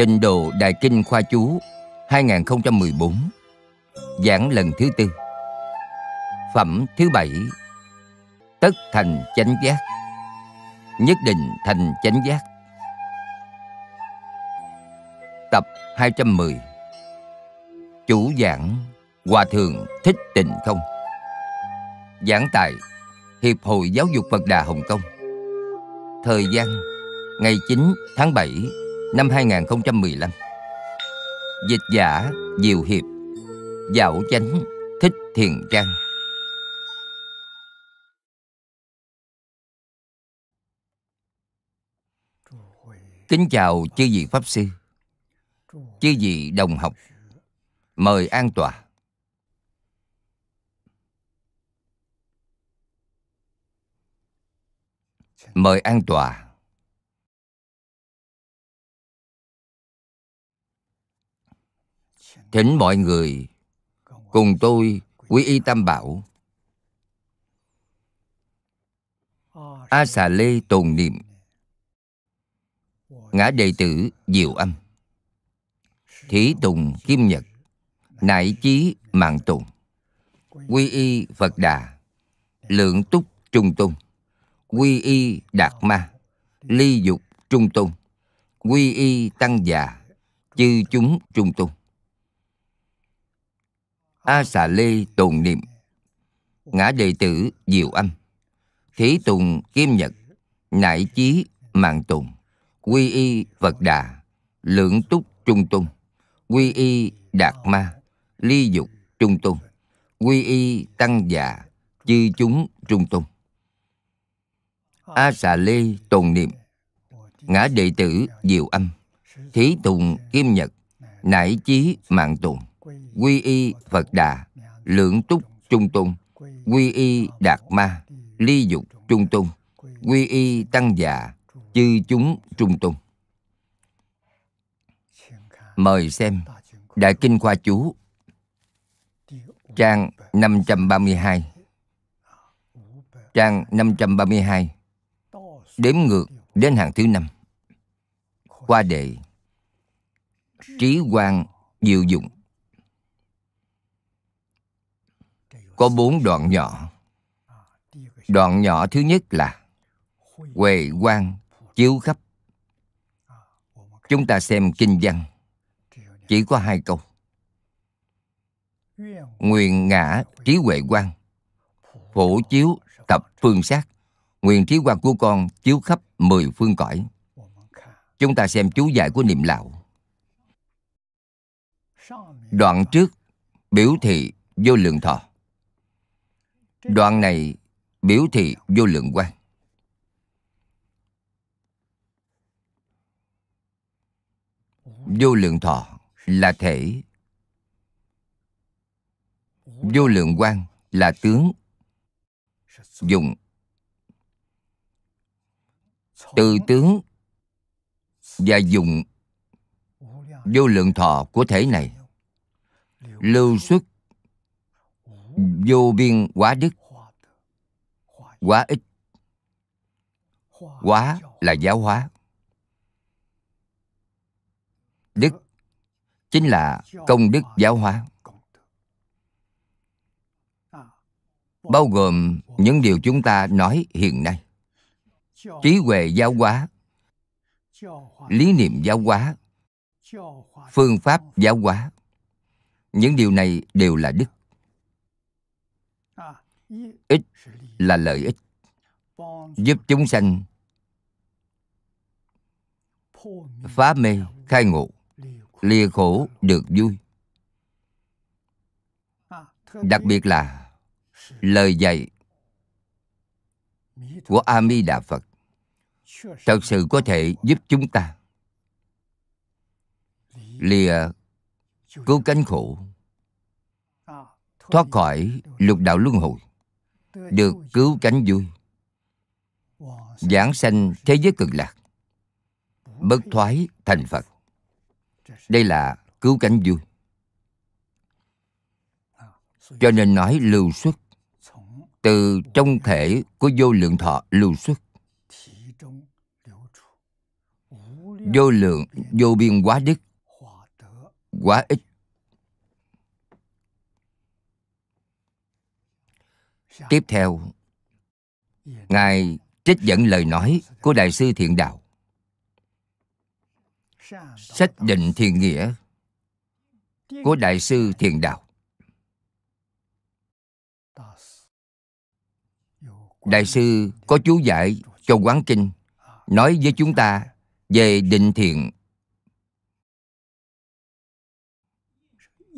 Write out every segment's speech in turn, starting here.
Tình độ Đại Kinh Khoa Chú 2014 Giảng lần thứ tư Phẩm thứ bảy Tất thành chánh giác Nhất định thành chánh giác Tập 210 Chủ giảng Hòa Thượng Thích Tịnh Không Giảng tại Hiệp hội Giáo dục Phật Đà Hồng Kông Thời gian Ngày 9 tháng 7 năm 2015 Dịch giả diều Hiệp Dạo chánh Thích Thiền Trang Kính chào chư vị Pháp Sư Chư vị đồng học Mời an tòa Mời an tòa thỉnh mọi người cùng tôi quy y tam bảo a xà lê tồn niệm ngã đệ tử diệu âm thí tùng kim nhật nại chí mạng tùng quy y phật đà lượng túc trung tôn quy y đạt ma ly dục trung tôn quy y tăng già chư chúng trung tôn A Xà Lê Tồn Niệm Ngã đệ tử Diệu Âm thí Tùng Kim Nhật Nại Chí Mạng Tùng Quy Y Phật Đà Lượng Túc Trung Tung Quy Y Đạt Ma Ly Dục Trung Tung Quy Y Tăng Già Chư Chúng Trung Tung A Xà Lê Tồn Niệm Ngã đệ tử Diệu Âm Thí Tùng Kim Nhật Nải Chí Mạng Tùng quy y phật đà lưỡng túc trung tôn quy y đạt ma ly dục trung tôn quy y tăng già chư chúng trung tôn mời xem đại kinh khoa chú trang 532 trang 532 đếm ngược đến hàng thứ năm qua đề trí quan diệu dụng có bốn đoạn nhỏ đoạn nhỏ thứ nhất là huệ quang chiếu khắp chúng ta xem kinh văn chỉ có hai câu nguyện ngã trí huệ quang phổ chiếu tập phương sát nguyện trí quang của con chiếu khắp mười phương cõi chúng ta xem chú giải của niệm lão đoạn trước biểu thị vô lượng thọ Đoạn này biểu thị vô lượng quan. Vô lượng thọ là thể Vô lượng quan là tướng Dùng Từ tướng Và dùng Vô lượng thọ của thể này Lưu xuất vô biên quá đức quá ích quá là giáo hóa đức chính là công đức giáo hóa bao gồm những điều chúng ta nói hiện nay trí huệ giáo hóa lý niệm giáo hóa phương pháp giáo hóa những điều này đều là đức ích là lợi ích giúp chúng sanh phá mê khai ngộ lìa khổ được vui đặc biệt là lời dạy của a mi đà phật thật sự có thể giúp chúng ta lìa cứu cánh khổ thoát khỏi lục đạo luân hồi được cứu cánh vui giảng sanh thế giới cực lạc bất thoái thành phật đây là cứu cánh vui à, cho nên nói lưu xuất từ trong thể của vô lượng thọ lưu xuất vô lượng vô biên quá đức quá ích. tiếp theo ngài trích dẫn lời nói của đại sư thiện đạo sách định thiền nghĩa của đại sư thiền đạo đại sư có chú giải cho quán kinh nói với chúng ta về định thiện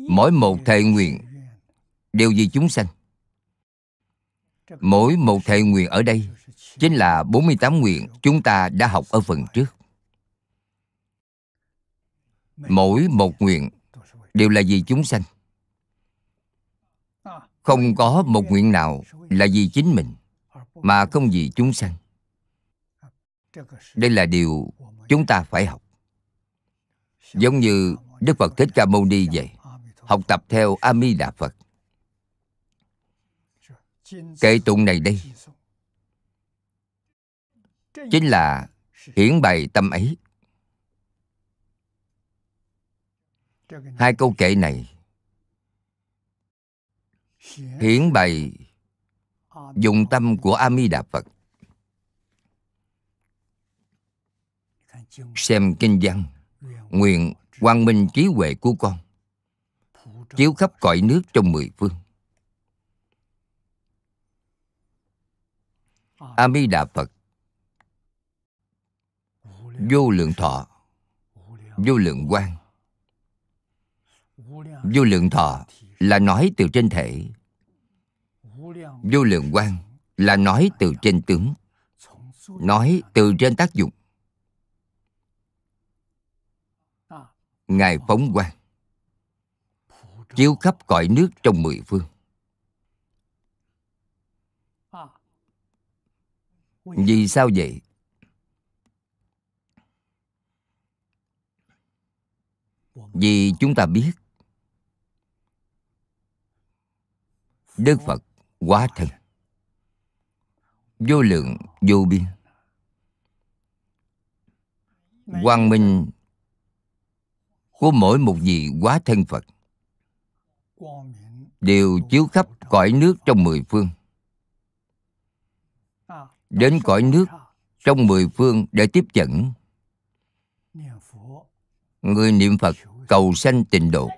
mỗi một thệ nguyện đều vì chúng sanh Mỗi một thệ nguyện ở đây chính là 48 nguyện chúng ta đã học ở phần trước. Mỗi một nguyện đều là vì chúng sanh. Không có một nguyện nào là vì chính mình mà không vì chúng sanh. Đây là điều chúng ta phải học. Giống như Đức Phật Thích Ca Mâu Ni vậy, học tập theo A Di Đà Phật kệ tụng này đây chính là hiển bày tâm ấy hai câu kệ này hiển bày dùng tâm của a di đà phật xem kinh văn nguyện quang minh trí huệ của con chiếu khắp cõi nước trong mười phương a di đà phật vô lượng thọ vô lượng quang vô lượng thọ là nói từ trên thể vô lượng quang là nói từ trên tướng nói từ trên tác dụng ngài phóng quang chiếu khắp cõi nước trong mười phương Vì sao vậy? Vì chúng ta biết Đức Phật quá thân Vô lượng vô biên Quang minh Của mỗi một vị quá thân Phật Đều chiếu khắp cõi nước trong mười phương đến cõi nước trong mười phương để tiếp dẫn người niệm phật cầu sanh tịnh độ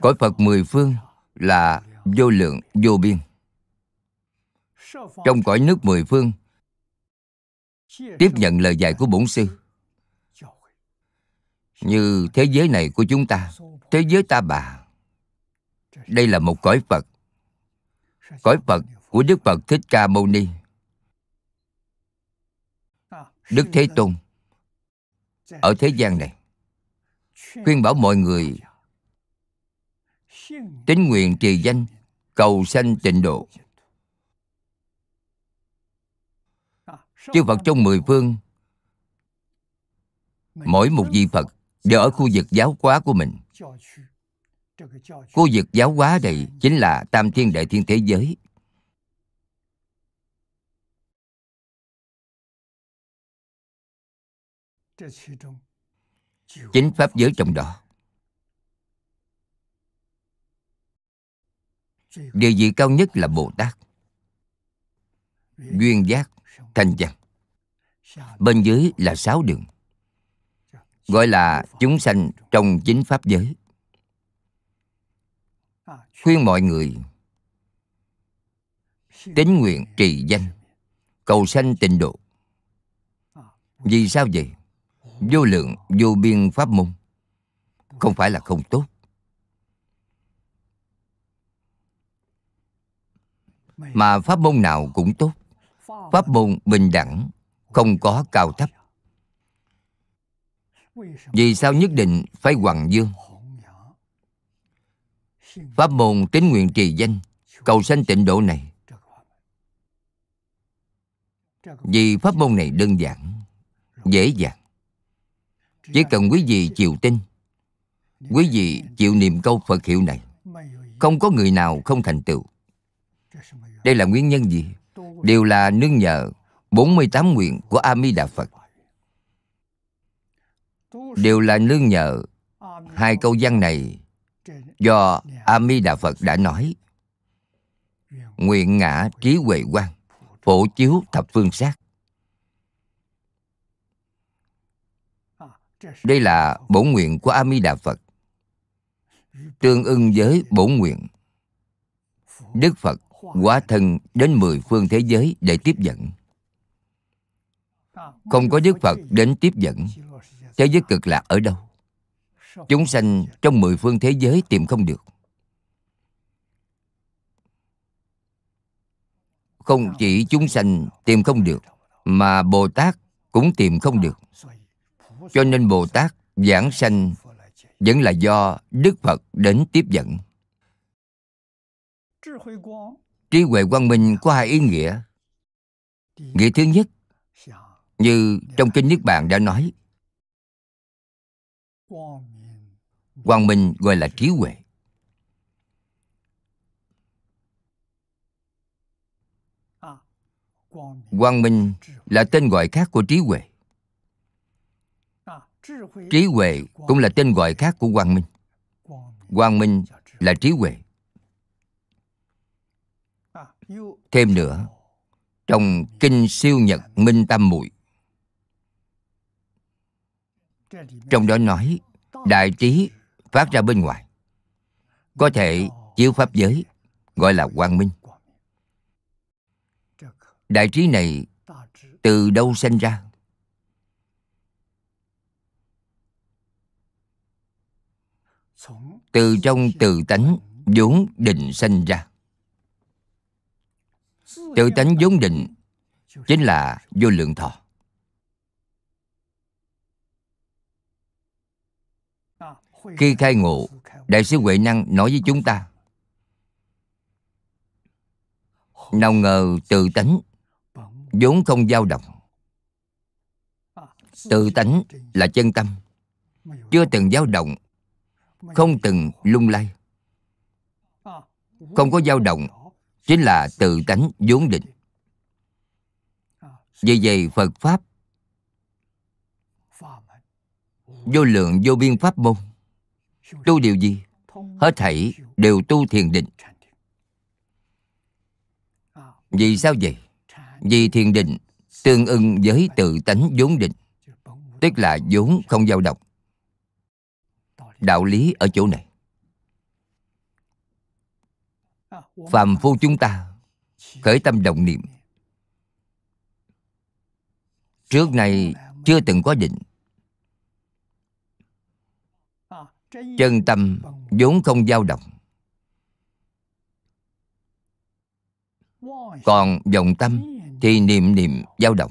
cõi phật mười phương là vô lượng vô biên trong cõi nước mười phương tiếp nhận lời dạy của bổn sư như thế giới này của chúng ta thế giới ta bà đây là một cõi phật cõi phật của Đức Phật Thích Ca Mâu Ni. Đức Thế Tôn ở thế gian này khuyên bảo mọi người tín nguyện trì danh cầu sanh tịnh độ chư phật trong mười phương mỗi một vị phật đều ở khu vực giáo hóa của mình khu vực giáo hóa này chính là tam thiên đại thiên thế giới chính pháp giới trong đó địa vị cao nhất là bồ tát duyên giác thanh văn bên dưới là sáu đường gọi là chúng sanh trong chính pháp giới à, khuyên mọi người tín nguyện trì danh cầu sanh tịnh độ à, vì sao vậy vô lượng vô biên pháp môn không phải là không tốt mà pháp môn nào cũng tốt pháp môn bình đẳng không có cao thấp vì sao nhất định phải hoàng dương pháp môn tín nguyện trì danh cầu sanh tịnh độ này vì pháp môn này đơn giản dễ dàng chỉ cần quý vị chịu tin quý vị chịu niềm câu phật hiệu này không có người nào không thành tựu đây là nguyên nhân gì đều là nương nhờ 48 nguyện của a Di đà phật đều là nương nhờ hai câu văn này do a Di đà phật đã nói nguyện ngã trí huệ quan phổ chiếu thập phương sát Đây là bổn nguyện của A Di Đà Phật, tương ưng với bổn nguyện. Đức Phật hóa thân đến mười phương thế giới để tiếp dẫn. Không có Đức Phật đến tiếp dẫn, thế giới cực lạc ở đâu? Chúng sanh trong mười phương thế giới tìm không được. Không chỉ chúng sanh tìm không được, mà Bồ Tát cũng tìm không được cho nên bồ tát giảng sanh vẫn là do đức phật đến tiếp dẫn trí huệ quang minh có hai ý nghĩa nghĩa thứ nhất như trong kinh niết bàn đã nói quang minh gọi là trí huệ quang minh là tên gọi khác của trí huệ trí huệ cũng là tên gọi khác của quang minh quang minh là trí huệ thêm nữa trong kinh siêu nhật minh tam muội trong đó nói đại trí phát ra bên ngoài có thể chiếu pháp giới gọi là quang minh đại trí này từ đâu sinh ra từ trong tự tánh vốn định sanh ra tự tánh vốn định chính là vô lượng thọ khi khai ngộ đại sứ huệ năng nói với chúng ta nào ngờ tự tánh vốn không dao động tự tánh là chân tâm chưa từng dao động không từng lung lay không có dao động chính là tự tánh vốn định vì vậy phật pháp vô lượng vô biên pháp môn tu điều gì hết thảy đều tu thiền định vì sao vậy vì thiền định tương ưng với tự tánh vốn định tức là vốn không dao động đạo lý ở chỗ này phàm phu chúng ta khởi tâm động niệm trước này chưa từng có định chân tâm vốn không dao động còn vọng tâm thì niệm niệm dao động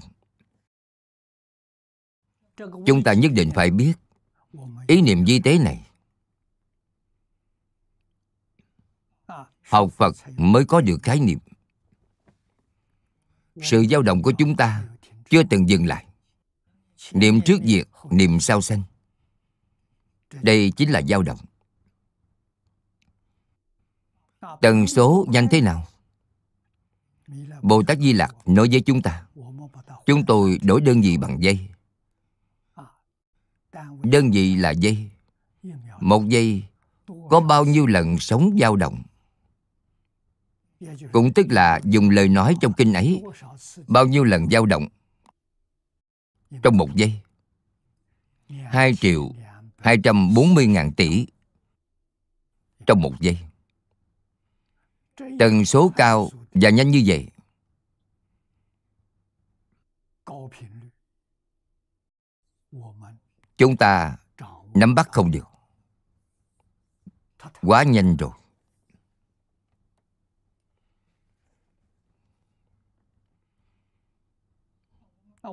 chúng ta nhất định phải biết ý niệm di tế này học phật mới có được khái niệm sự dao động của chúng ta chưa từng dừng lại niệm trước diệt niệm sau sanh đây chính là dao động tần số nhanh thế nào bồ tát di lặc nói với chúng ta chúng tôi đổi đơn vị bằng giây đơn vị là giây một giây có bao nhiêu lần sống dao động cũng tức là dùng lời nói trong kinh ấy bao nhiêu lần dao động trong một giây hai triệu hai trăm bốn mươi ngàn tỷ trong một giây. Tần số cao và nhanh như vậy chúng ta nắm bắt không được quá nhanh rồi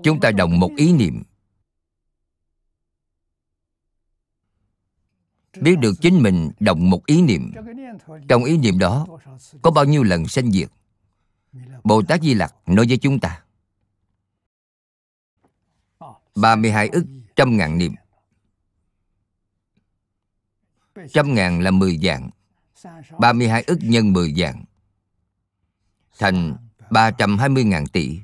chúng ta đồng một ý niệm biết được chính mình đồng một ý niệm trong ý niệm đó có bao nhiêu lần sanh diệt bồ tát di lặc nói với chúng ta 32 ức trăm ngàn niệm trăm ngàn là mười dạng ba mươi hai ức nhân mười dạng thành ba trăm hai mươi ngàn tỷ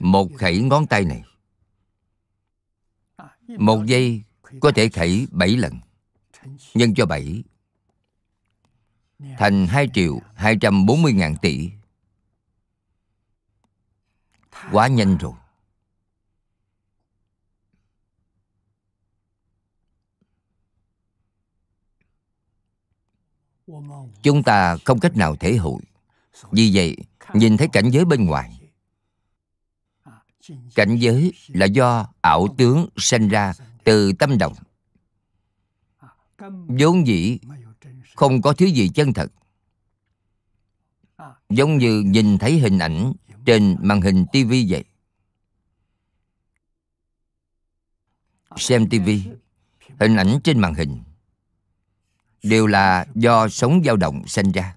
một khẩy ngón tay này một giây có thể khẩy bảy lần nhân cho bảy thành hai triệu hai trăm bốn mươi ngàn tỷ quá nhanh rồi chúng ta không cách nào thể hội vì vậy nhìn thấy cảnh giới bên ngoài cảnh giới là do ảo tướng sanh ra từ tâm động vốn dĩ không có thứ gì chân thật giống như nhìn thấy hình ảnh trên màn hình tivi vậy xem tivi hình ảnh trên màn hình đều là do sóng dao động sinh ra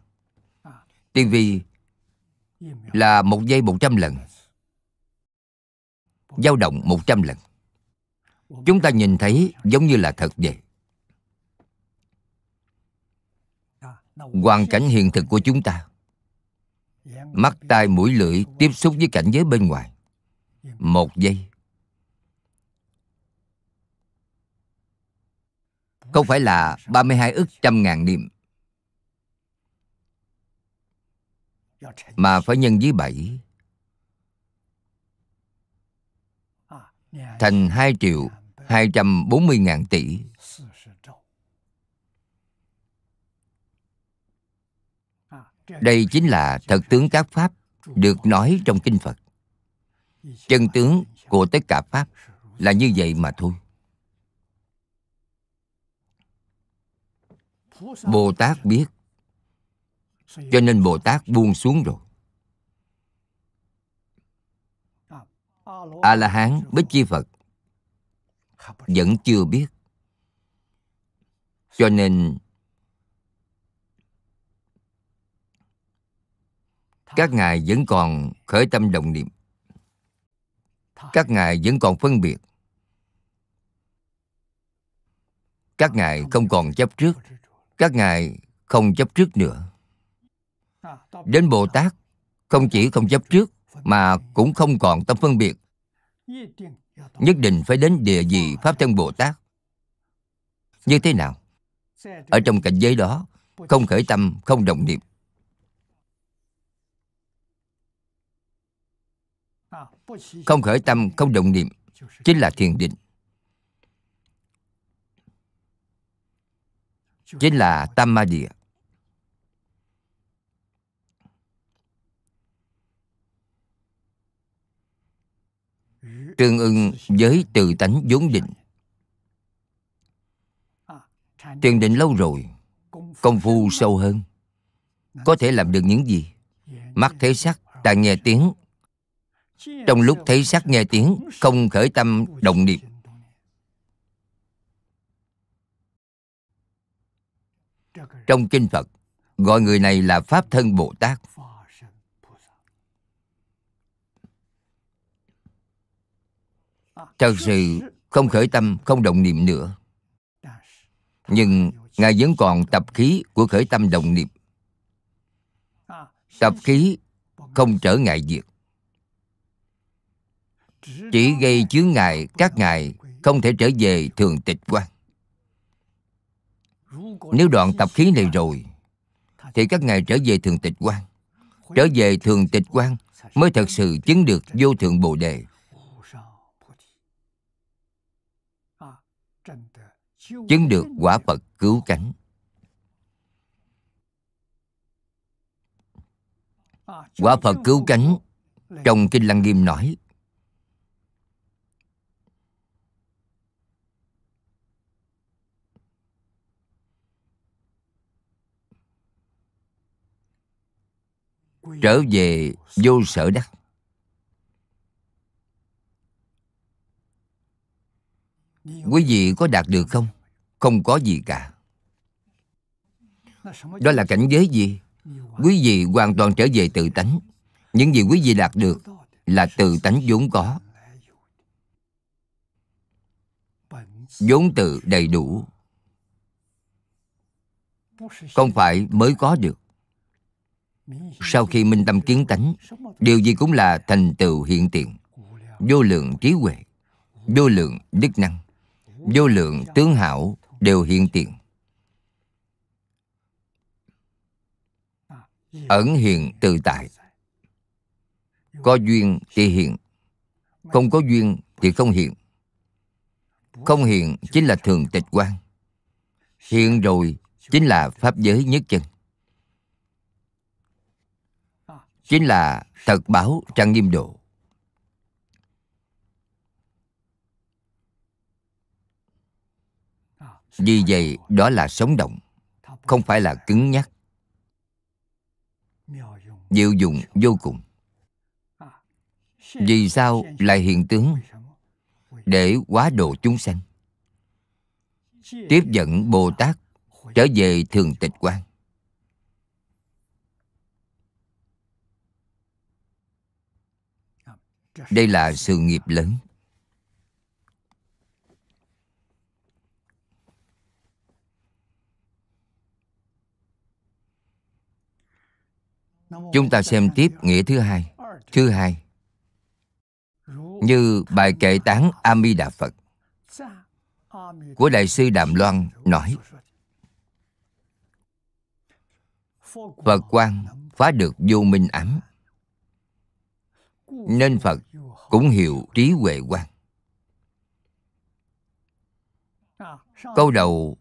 TV là một giây một trăm lần dao động một trăm lần chúng ta nhìn thấy giống như là thật vậy hoàn cảnh hiện thực của chúng ta mắt tai mũi lưỡi tiếp xúc với cảnh giới bên ngoài một giây không phải là 32 ức trăm ngàn niệm mà phải nhân với bảy thành 2 triệu 240 ngàn tỷ Đây chính là thật tướng các Pháp được nói trong Kinh Phật Chân tướng của tất cả Pháp là như vậy mà thôi bồ tát biết cho nên bồ tát buông xuống rồi a la hán bích chi phật vẫn chưa biết cho nên các ngài vẫn còn khởi tâm đồng niệm các ngài vẫn còn phân biệt các ngài không còn chấp trước các ngài không chấp trước nữa đến bồ tát không chỉ không chấp trước mà cũng không còn tâm phân biệt nhất định phải đến địa vị pháp thân bồ tát như thế nào ở trong cảnh giới đó không khởi tâm không đồng niệm không khởi tâm không đồng niệm chính là thiền định chính là tâm ma địa tương ưng với từ tánh vốn định tiền định lâu rồi công phu sâu hơn có thể làm được những gì mắt thấy sắc tai nghe tiếng trong lúc thấy sắc nghe tiếng không khởi tâm động niệm Trong kinh Phật, gọi người này là Pháp Thân Bồ Tát. Thật sự không khởi tâm, không động niệm nữa. Nhưng Ngài vẫn còn tập khí của khởi tâm động niệm. Tập khí không trở ngại việc. Chỉ gây chướng ngại các ngài không thể trở về thường tịch quan. Nếu đoạn tập khí này rồi Thì các ngài trở về thường tịch quan Trở về thường tịch quan Mới thật sự chứng được vô thượng Bồ Đề Chứng được quả Phật cứu cánh Quả Phật cứu cánh Trong Kinh Lăng Nghiêm nói trở về vô sở đắc quý vị có đạt được không không có gì cả đó là cảnh giới gì quý vị hoàn toàn trở về tự tánh những gì quý vị đạt được là tự tánh vốn có vốn tự đầy đủ không phải mới có được sau khi minh tâm kiến tánh điều gì cũng là thành tựu hiện tiền vô lượng trí huệ vô lượng đức năng vô lượng tướng hảo đều hiện tiền ẩn hiện tự tại có duyên thì hiện không có duyên thì không hiện không hiện chính là thường tịch quan hiện rồi chính là pháp giới nhất chân chính là thật báo trang nghiêm độ vì vậy đó là sống động không phải là cứng nhắc diệu dụng vô cùng vì sao lại hiện tướng để quá độ chúng sanh tiếp dẫn bồ tát trở về thường tịch quan đây là sự nghiệp lớn chúng ta xem tiếp nghĩa thứ hai thứ hai như bài kệ tán ami đà phật của đại sư đàm loan nói phật quan phá được vô minh ám nên phật cũng hiểu trí huệ quan câu đầu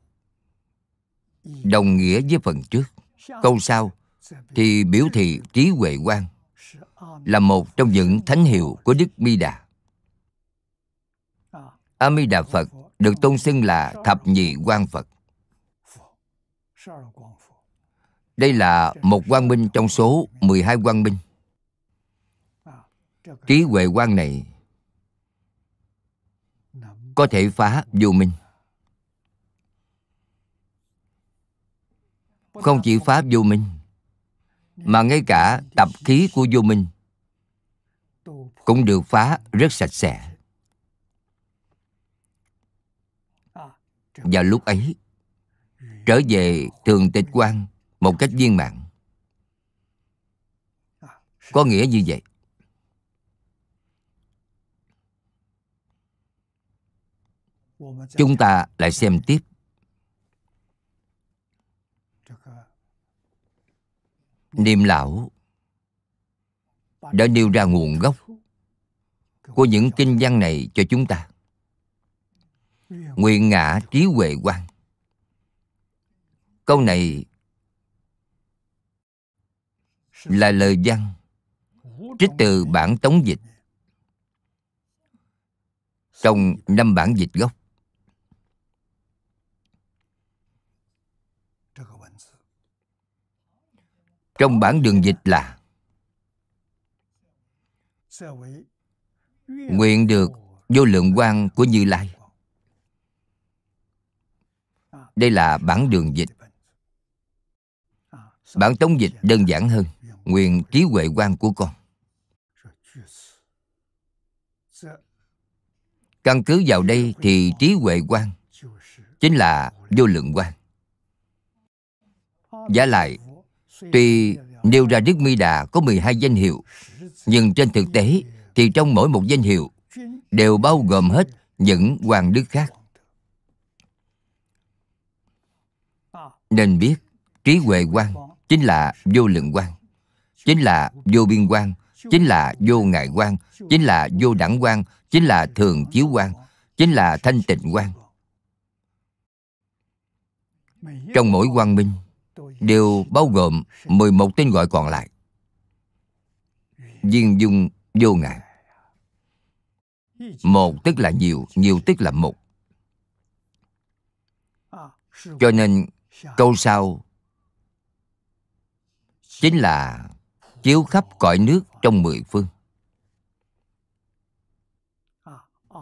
đồng nghĩa với phần trước câu sau thì biểu thị trí huệ quan là một trong những thánh hiệu của đức mi đà a mi đà phật được tôn xưng là thập nhị quan phật đây là một quang minh trong số 12 quang minh trí huệ quan này có thể phá vô minh không chỉ phá vô minh mà ngay cả tập khí của vô minh cũng được phá rất sạch sẽ và lúc ấy trở về thường tịch quan một cách viên mạng, có nghĩa như vậy chúng ta lại xem tiếp niêm lão đã nêu ra nguồn gốc của những kinh văn này cho chúng ta nguyện ngã trí huệ quan câu này là lời văn trích từ bản tống dịch trong năm bản dịch gốc trong bản đường dịch là nguyện được vô lượng quan của như lai đây là bản đường dịch bản tống dịch đơn giản hơn nguyện trí huệ quan của con căn cứ vào đây thì trí huệ quan chính là vô lượng quan giả lại Tuy nêu ra Đức Mi Đà có 12 danh hiệu, nhưng trên thực tế thì trong mỗi một danh hiệu đều bao gồm hết những hoàng đức khác. Nên biết trí huệ quan chính là vô lượng quan, chính là vô biên quan, chính là vô ngại quan, chính là vô đẳng quan, chính là thường chiếu quan, chính là thanh tịnh quan. Trong mỗi quan minh đều bao gồm 11 tên gọi còn lại. Viên dung vô ngại. Một tức là nhiều, nhiều tức là một. Cho nên câu sau chính là chiếu khắp cõi nước trong mười phương.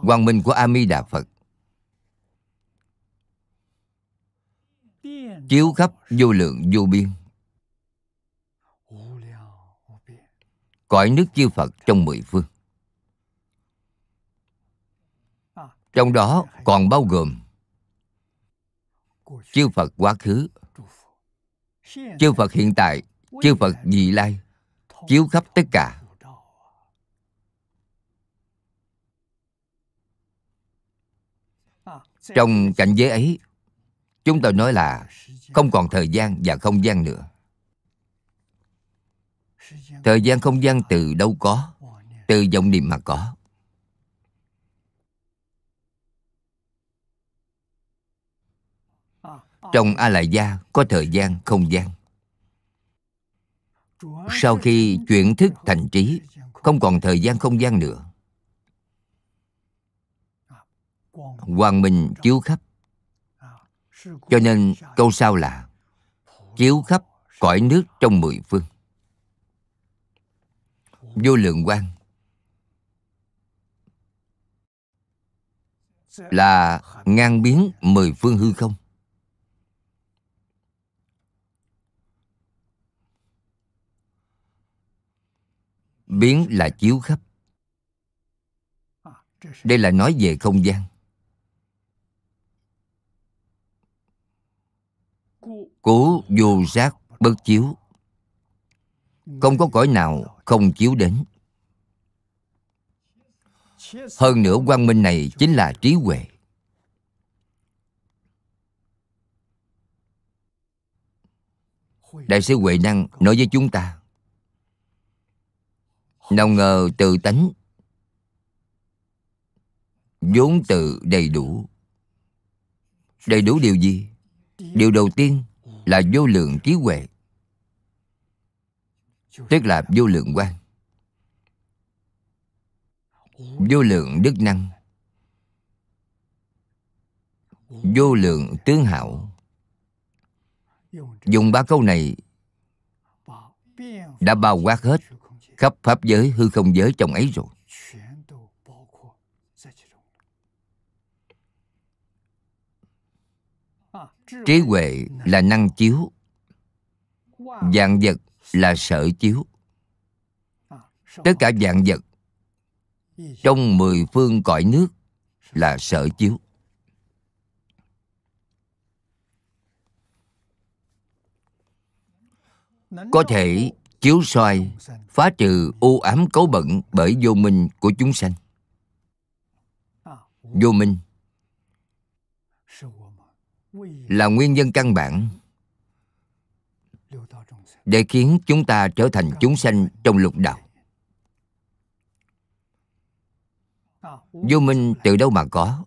Quang minh của A Di Đà Phật chiếu khắp vô lượng vô biên cõi nước chư phật trong mười phương trong đó còn bao gồm chư phật quá khứ chư phật hiện tại chư phật vị lai chiếu khắp tất cả trong cảnh giới ấy chúng tôi nói là không còn thời gian và không gian nữa thời gian không gian từ đâu có từ vọng niệm mà có trong a lại gia có thời gian không gian sau khi chuyển thức thành trí không còn thời gian không gian nữa hoàng minh chiếu khắp cho nên câu sau là chiếu khắp cõi nước trong mười phương. Vô lượng quan là ngang biến mười phương hư không. Biến là chiếu khắp. Đây là nói về không gian. cố vô giác bất chiếu không có cõi nào không chiếu đến hơn nữa quang minh này chính là trí huệ đại sư huệ năng nói với chúng ta nào ngờ tự tánh vốn tự đầy đủ đầy đủ điều gì điều đầu tiên là vô lượng trí huệ tức là vô lượng quan vô lượng đức năng vô lượng tướng hảo dùng ba câu này đã bao quát hết khắp pháp giới hư không giới trong ấy rồi trí huệ là năng chiếu vạn vật là sở chiếu tất cả vạn vật trong mười phương cõi nước là sở chiếu có thể chiếu soi phá trừ u ám cấu bận bởi vô minh của chúng sanh vô minh là nguyên nhân căn bản để khiến chúng ta trở thành chúng sanh trong lục đạo vô minh từ đâu mà có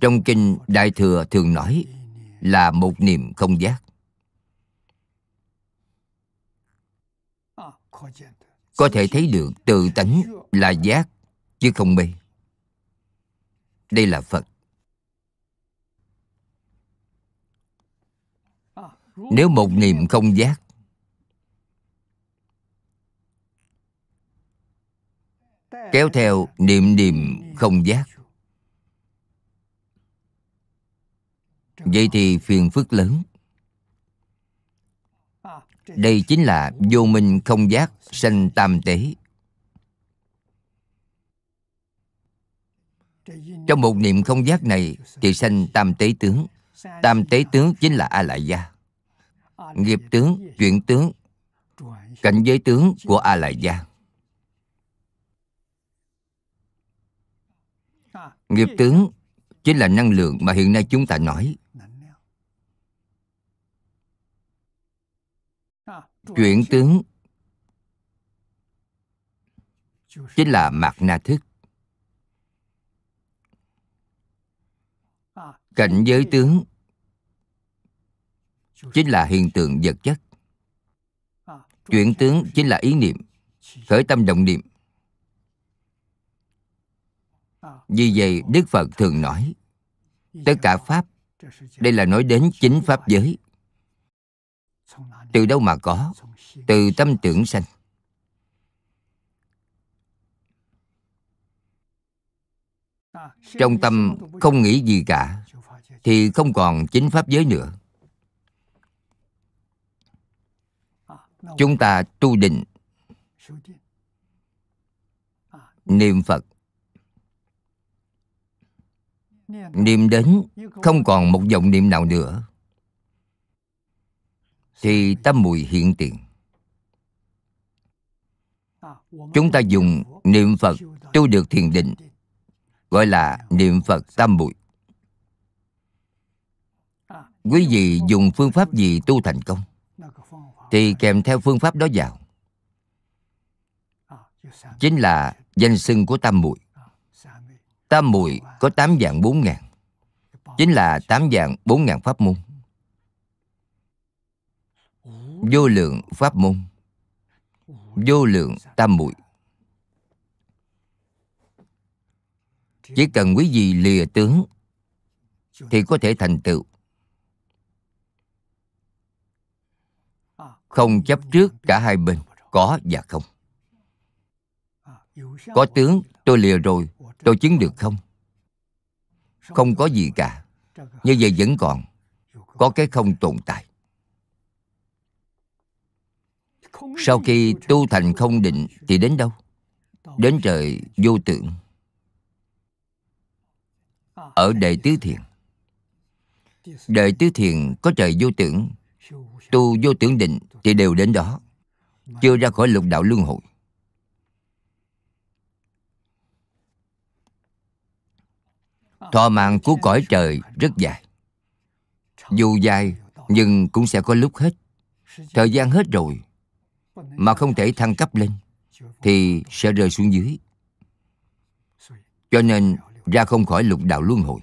trong kinh đại thừa thường nói là một niềm không giác có thể thấy được tự tánh là giác chứ không mê đây là phật nếu một niệm không giác kéo theo niệm niệm không giác vậy thì phiền phức lớn đây chính là vô minh không giác sanh tam tế trong một niệm không giác này thì sanh tam tế tướng tam tế tướng chính là a lại gia nghiệp tướng, chuyển tướng, cảnh giới tướng của A Lại Gia. Nghiệp tướng chính là năng lượng mà hiện nay chúng ta nói. Chuyển tướng chính là mạt na thức. Cảnh giới tướng chính là hiện tượng vật chất chuyển tướng chính là ý niệm khởi tâm động niệm vì vậy đức phật thường nói tất cả pháp đây là nói đến chính pháp giới từ đâu mà có từ tâm tưởng sanh trong tâm không nghĩ gì cả thì không còn chính pháp giới nữa chúng ta tu định niệm phật niệm đến không còn một vọng niệm nào nữa thì tâm mùi hiện tiền chúng ta dùng niệm phật tu được thiền định gọi là niệm phật tam bụi quý vị dùng phương pháp gì tu thành công thì kèm theo phương pháp đó vào chính là danh xưng của tam muội tam muội có tám dạng bốn ngàn chính là tám dạng bốn ngàn pháp môn vô lượng pháp môn vô lượng tam muội chỉ cần quý vị lìa tướng thì có thể thành tựu không chấp trước cả hai bên có và không có tướng tôi lìa rồi tôi chứng được không không có gì cả như vậy vẫn còn có cái không tồn tại sau khi tu thành không định thì đến đâu đến trời vô tượng ở đệ tứ thiền đệ tứ thiền có trời vô tưởng tu vô tưởng định thì đều đến đó chưa ra khỏi lục đạo luân hồi thọ mạng của cõi trời rất dài dù dài nhưng cũng sẽ có lúc hết thời gian hết rồi mà không thể thăng cấp lên thì sẽ rơi xuống dưới cho nên ra không khỏi lục đạo luân hồi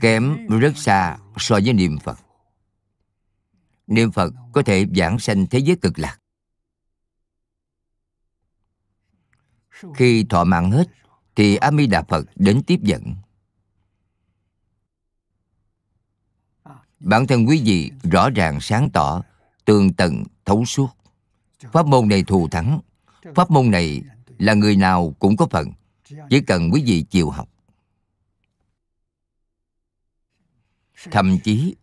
kém rất xa so với niệm Phật. Niệm Phật có thể giảng sanh thế giới cực lạc. Khi thọ mạng hết, thì A Di Đà Phật đến tiếp dẫn. Bản thân quý vị rõ ràng sáng tỏ, tường tận, thấu suốt. Pháp môn này thù thắng. Pháp môn này là người nào cũng có phần, chỉ cần quý vị chịu học. thậm chí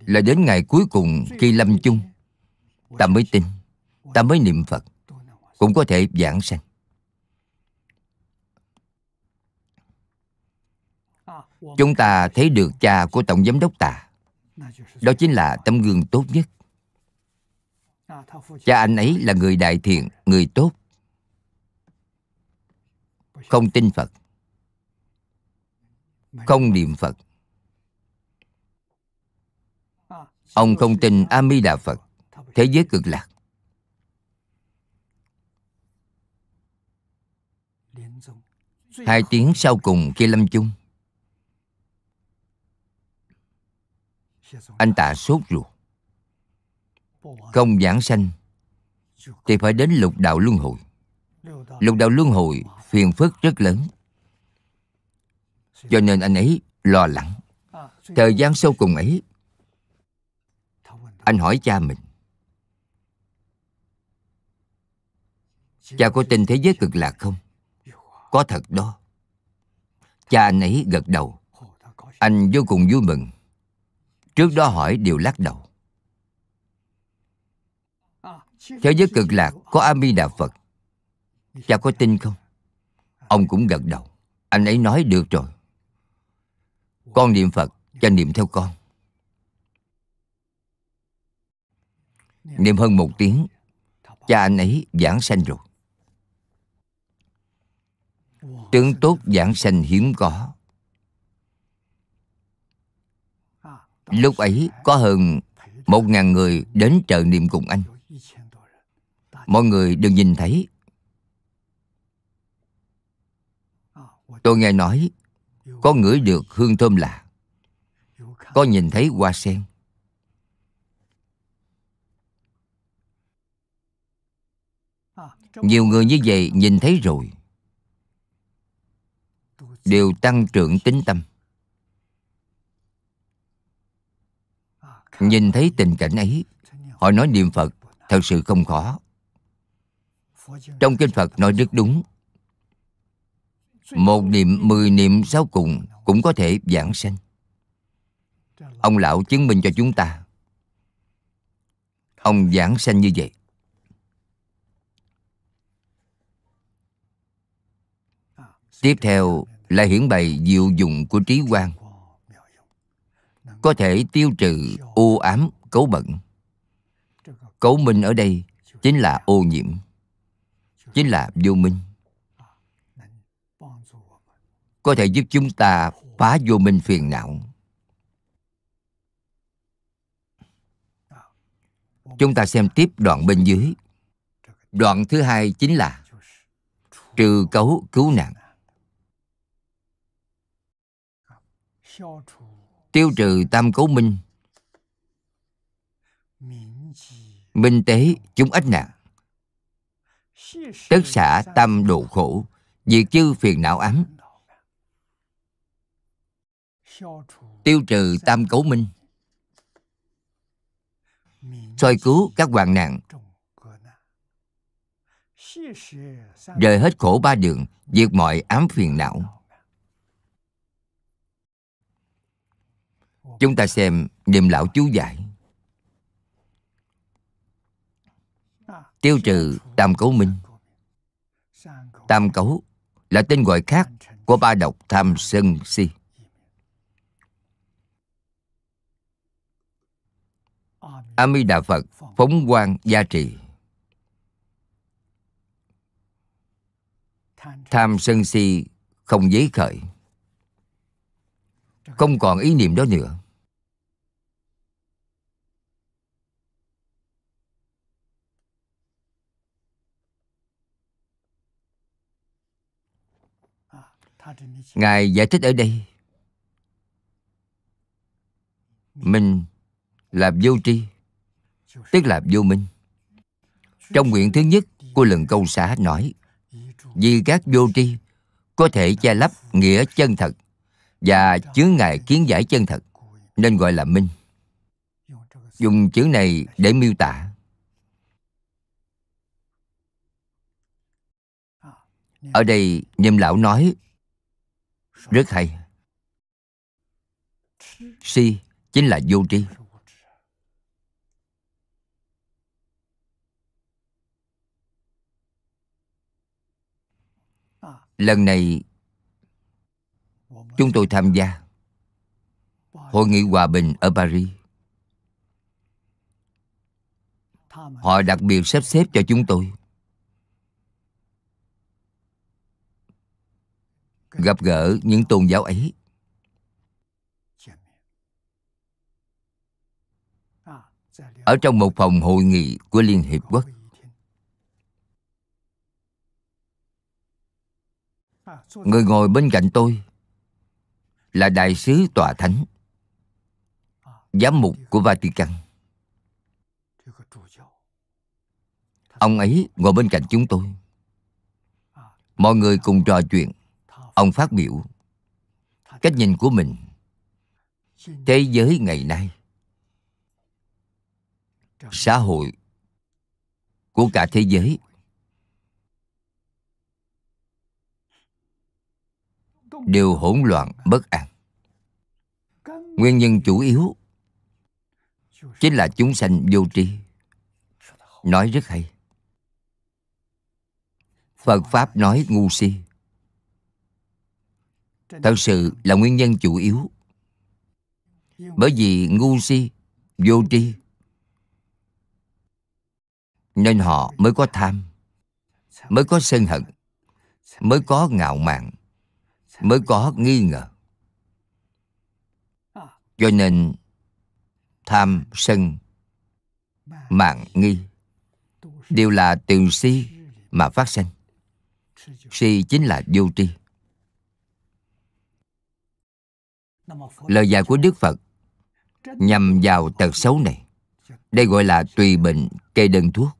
là đến ngày cuối cùng khi lâm chung ta mới tin ta mới niệm phật cũng có thể giảng sanh chúng ta thấy được cha của tổng giám đốc ta đó chính là tấm gương tốt nhất cha anh ấy là người đại thiện người tốt không tin phật không niệm phật Ông không tin Ami Đà Phật Thế giới cực lạc Hai tiếng sau cùng khi lâm chung Anh ta sốt ruột Không giảng sanh Thì phải đến lục đạo luân hồi Lục đạo luân hồi phiền phức rất lớn Cho nên anh ấy lo lắng Thời gian sau cùng ấy anh hỏi cha mình Cha có tin thế giới cực lạc không? Có thật đó Cha anh ấy gật đầu Anh vô cùng vui mừng Trước đó hỏi đều lắc đầu Thế giới cực lạc có A Di Đà Phật. Cha có tin không? Ông cũng gật đầu. Anh ấy nói được rồi. Con niệm Phật, cha niệm theo con. niệm hơn một tiếng cha anh ấy giảng sanh rồi tướng tốt giảng sanh hiếm có lúc ấy có hơn một ngàn người đến trợ niệm cùng anh mọi người đều nhìn thấy tôi nghe nói có ngửi được hương thơm lạ có nhìn thấy hoa sen nhiều người như vậy nhìn thấy rồi đều tăng trưởng tính tâm nhìn thấy tình cảnh ấy họ nói niệm phật thật sự không khó trong kinh phật nói rất đúng một niệm mười niệm sau cùng cũng có thể giảng sanh ông lão chứng minh cho chúng ta ông giảng sanh như vậy Tiếp theo là hiển bày diệu dụng của trí quan Có thể tiêu trừ ô ám, cấu bẩn Cấu minh ở đây chính là ô nhiễm Chính là vô minh Có thể giúp chúng ta phá vô minh phiền não Chúng ta xem tiếp đoạn bên dưới Đoạn thứ hai chính là Trừ cấu cứu nạn tiêu trừ tam cấu minh minh tế chúng ách nạn tất xả tâm độ khổ diệt chư phiền não ám tiêu trừ tam cấu minh soi cứu các hoạn nạn rời hết khổ ba đường diệt mọi ám phiền não Chúng ta xem niệm lão chú giải Tiêu trừ tam cấu minh Tam cấu là tên gọi khác của ba độc tham sân si A Di Đà Phật phóng quang gia trì tham sân si không giấy khởi không còn ý niệm đó nữa ngài giải thích ở đây mình là vô tri tức là vô minh trong nguyện thứ nhất của lần câu xã nói vì các vô tri có thể che lấp nghĩa chân thật và chứa ngài kiến giải chân thật nên gọi là minh dùng chữ này để miêu tả ở đây nhâm lão nói rất hay si chính là vô tri lần này chúng tôi tham gia hội nghị hòa bình ở paris họ đặc biệt sắp xếp cho chúng tôi gặp gỡ những tôn giáo ấy ở trong một phòng hội nghị của liên hiệp quốc người ngồi bên cạnh tôi là đại sứ tòa thánh giám mục của vatican ông ấy ngồi bên cạnh chúng tôi mọi người cùng trò chuyện ông phát biểu cách nhìn của mình thế giới ngày nay xã hội của cả thế giới đều hỗn loạn bất an nguyên nhân chủ yếu chính là chúng sanh vô tri nói rất hay phật pháp nói ngu si thật sự là nguyên nhân chủ yếu bởi vì ngu si vô tri nên họ mới có tham mới có sân hận mới có ngạo mạn mới có nghi ngờ cho nên tham sân mạng nghi đều là từ si mà phát sinh si chính là vô tri lời dạy của đức phật nhằm vào tật xấu này đây gọi là tùy bệnh kê đơn thuốc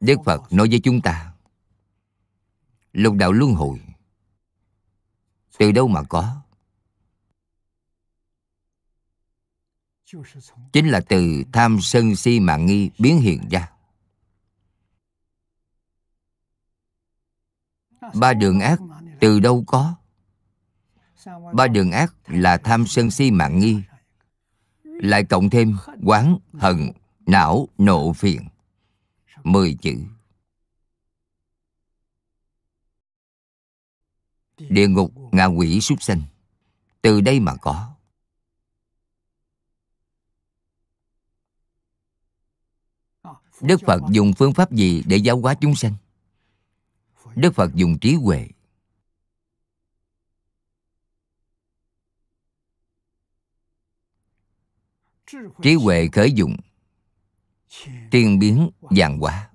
đức phật nói với chúng ta Lục đạo luân hồi Từ đâu mà có Chính là từ tham sân si mà nghi biến hiện ra Ba đường ác từ đâu có Ba đường ác là tham sân si mạng nghi Lại cộng thêm quán, hận, não, nộ, phiền Mười chữ địa ngục, ngạ quỷ súc sanh. Từ đây mà có. Đức Phật dùng phương pháp gì để giáo hóa chúng sanh? Đức Phật dùng trí huệ. Trí huệ khởi dụng, tiên biến, vàng hóa.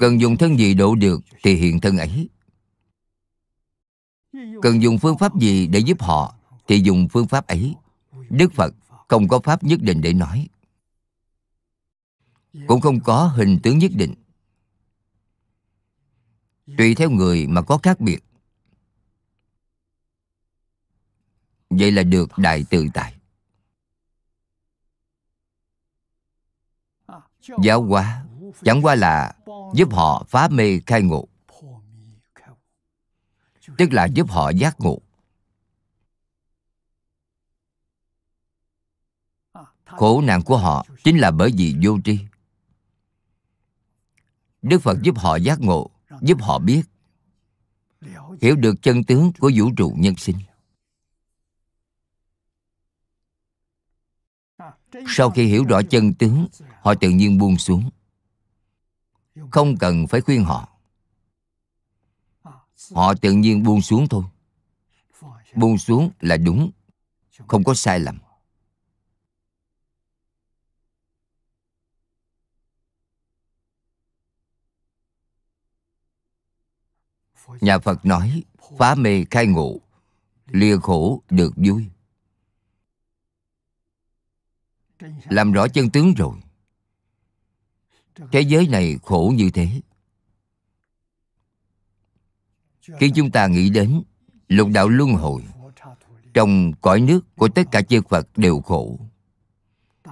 Cần dùng thân gì độ được Thì hiện thân ấy Cần dùng phương pháp gì để giúp họ Thì dùng phương pháp ấy Đức Phật không có pháp nhất định để nói Cũng không có hình tướng nhất định Tùy theo người mà có khác biệt Vậy là được đại tự tại Giáo hóa chẳng qua là giúp họ phá mê khai ngộ tức là giúp họ giác ngộ khổ nạn của họ chính là bởi vì vô tri đức phật giúp họ giác ngộ giúp họ biết hiểu được chân tướng của vũ trụ nhân sinh sau khi hiểu rõ chân tướng họ tự nhiên buông xuống không cần phải khuyên họ họ tự nhiên buông xuống thôi buông xuống là đúng không có sai lầm nhà phật nói phá mê khai ngộ lìa khổ được vui làm rõ chân tướng rồi Thế giới này khổ như thế Khi chúng ta nghĩ đến lục đạo luân hồi Trong cõi nước của tất cả chư Phật đều khổ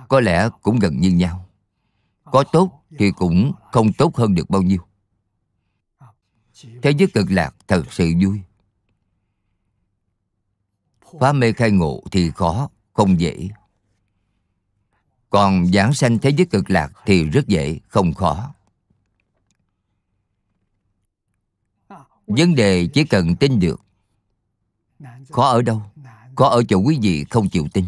Có lẽ cũng gần như nhau Có tốt thì cũng không tốt hơn được bao nhiêu Thế giới cực lạc thật sự vui Phá mê khai ngộ thì khó, không dễ còn giảng sanh thế giới cực lạc thì rất dễ, không khó. Vấn đề chỉ cần tin được. Khó ở đâu? Khó ở chỗ quý vị không chịu tin.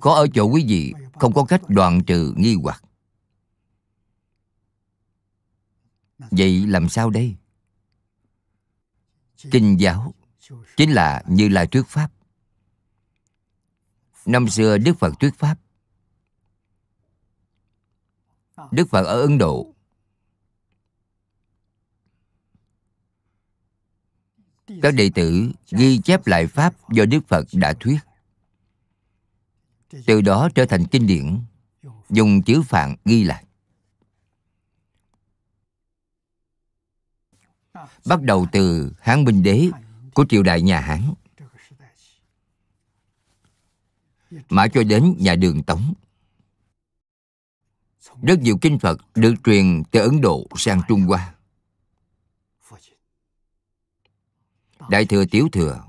Khó ở chỗ quý vị không có cách đoạn trừ nghi hoặc. Vậy làm sao đây? Kinh giáo chính là như là trước Pháp năm xưa Đức Phật thuyết pháp. Đức Phật ở Ấn Độ. Các đệ tử ghi chép lại pháp do Đức Phật đã thuyết. Từ đó trở thành kinh điển, dùng chữ phạn ghi lại. Bắt đầu từ Hán Minh Đế của triều đại nhà Hán mãi cho đến nhà đường Tống. Rất nhiều kinh Phật được truyền từ Ấn Độ sang Trung Hoa. Đại thừa Tiểu thừa,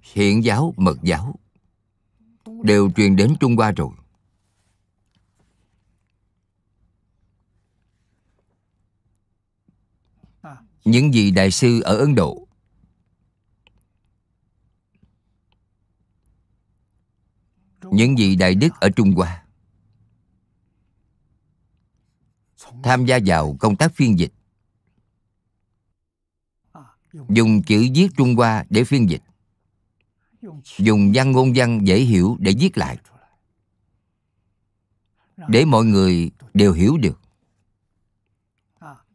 Hiện giáo, Mật giáo đều truyền đến Trung Hoa rồi. Những gì đại sư ở Ấn Độ những vị đại đức ở trung hoa tham gia vào công tác phiên dịch dùng chữ viết trung hoa để phiên dịch dùng văn ngôn văn dễ hiểu để viết lại để mọi người đều hiểu được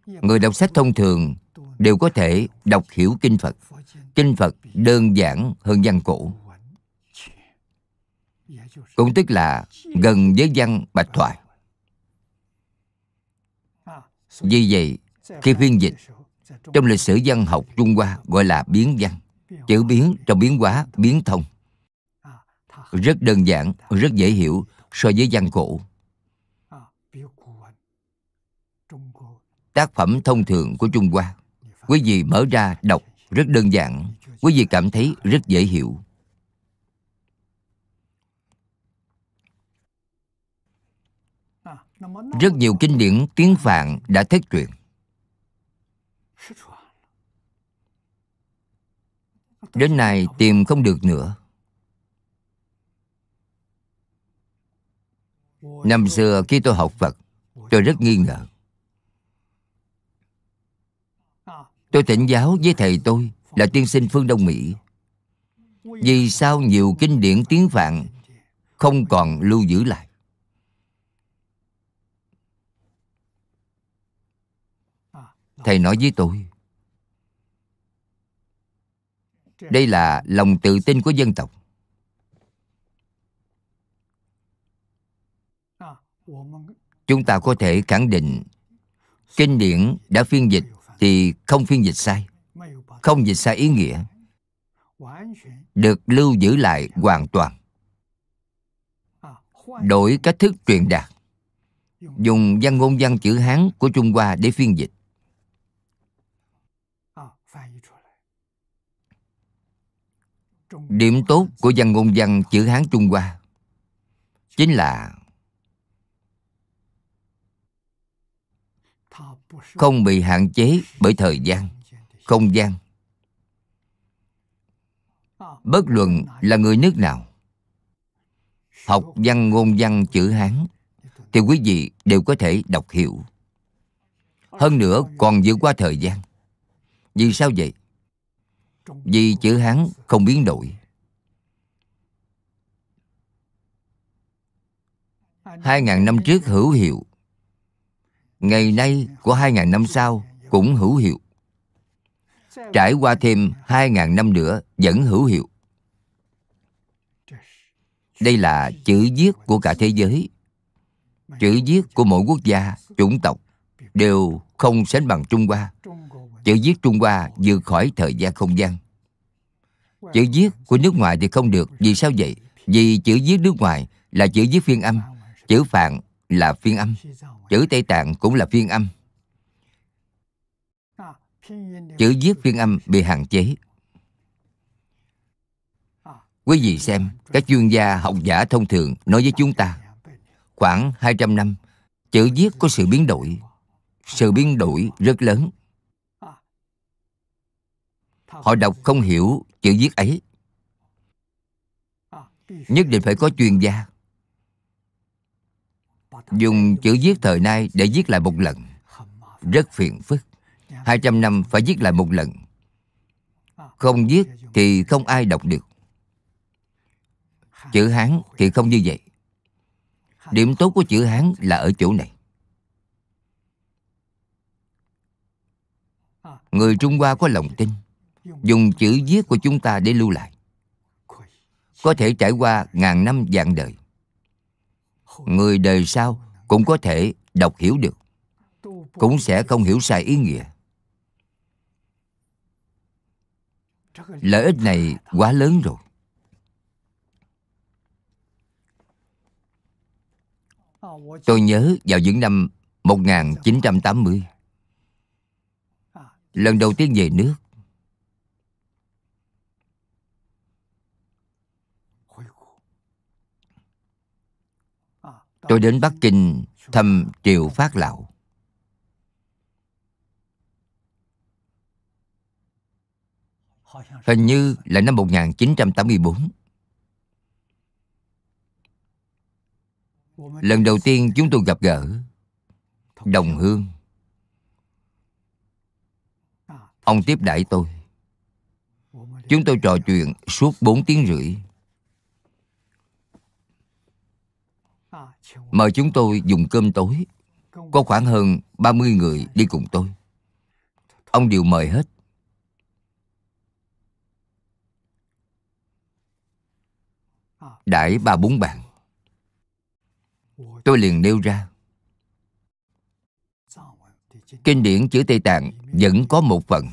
người đọc sách thông thường đều có thể đọc hiểu kinh phật kinh phật đơn giản hơn văn cổ cũng tức là gần với văn bạch thoại vì vậy khi phiên dịch trong lịch sử văn học trung hoa gọi là biến văn chữ biến trong biến hóa biến thông rất đơn giản rất dễ hiểu so với văn cổ tác phẩm thông thường của trung hoa quý vị mở ra đọc rất đơn giản quý vị cảm thấy rất dễ hiểu Rất nhiều kinh điển tiếng Phạn đã thất truyền. Đến nay tìm không được nữa. Năm xưa khi tôi học Phật, tôi rất nghi ngờ. Tôi thỉnh giáo với thầy tôi là tiên sinh phương Đông Mỹ. Vì sao nhiều kinh điển tiếng Phạn không còn lưu giữ lại? thầy nói với tôi đây là lòng tự tin của dân tộc chúng ta có thể khẳng định kinh điển đã phiên dịch thì không phiên dịch sai không dịch sai ý nghĩa được lưu giữ lại hoàn toàn đổi cách thức truyền đạt dùng văn ngôn văn chữ hán của trung hoa để phiên dịch điểm tốt của văn ngôn văn chữ hán trung hoa chính là không bị hạn chế bởi thời gian không gian bất luận là người nước nào học văn ngôn văn chữ hán thì quý vị đều có thể đọc hiểu hơn nữa còn vượt qua thời gian vì sao vậy vì chữ Hán không biến đổi. Hai ngàn năm trước hữu hiệu Ngày nay của hai ngàn năm sau cũng hữu hiệu Trải qua thêm hai ngàn năm nữa vẫn hữu hiệu Đây là chữ viết của cả thế giới Chữ viết của mỗi quốc gia, chủng tộc Đều không sánh bằng Trung Hoa Chữ viết Trung Hoa vừa khỏi thời gian không gian Chữ viết của nước ngoài thì không được Vì sao vậy? Vì chữ viết nước ngoài là chữ viết phiên âm Chữ Phạn là phiên âm Chữ Tây Tạng cũng là phiên âm Chữ viết phiên âm bị hạn chế Quý vị xem, các chuyên gia học giả thông thường nói với chúng ta Khoảng 200 năm, chữ viết có sự biến đổi Sự biến đổi rất lớn họ đọc không hiểu chữ viết ấy nhất định phải có chuyên gia dùng chữ viết thời nay để viết lại một lần rất phiền phức 200 năm phải viết lại một lần không viết thì không ai đọc được chữ hán thì không như vậy điểm tốt của chữ hán là ở chỗ này người trung hoa có lòng tin dùng chữ viết của chúng ta để lưu lại có thể trải qua ngàn năm vạn đời người đời sau cũng có thể đọc hiểu được cũng sẽ không hiểu sai ý nghĩa lợi ích này quá lớn rồi Tôi nhớ vào những năm 1980 Lần đầu tiên về nước tôi đến bắc kinh thăm triều phát lão hình như là năm 1984. Lần đầu tiên chúng tôi gặp gỡ Đồng Hương. Ông tiếp đãi tôi. Chúng tôi trò chuyện suốt 4 tiếng rưỡi. mời chúng tôi dùng cơm tối. Có khoảng hơn 30 người đi cùng tôi. Ông đều mời hết. Đãi ba bốn bạn. Tôi liền nêu ra. Kinh điển chữ Tây Tạng vẫn có một phần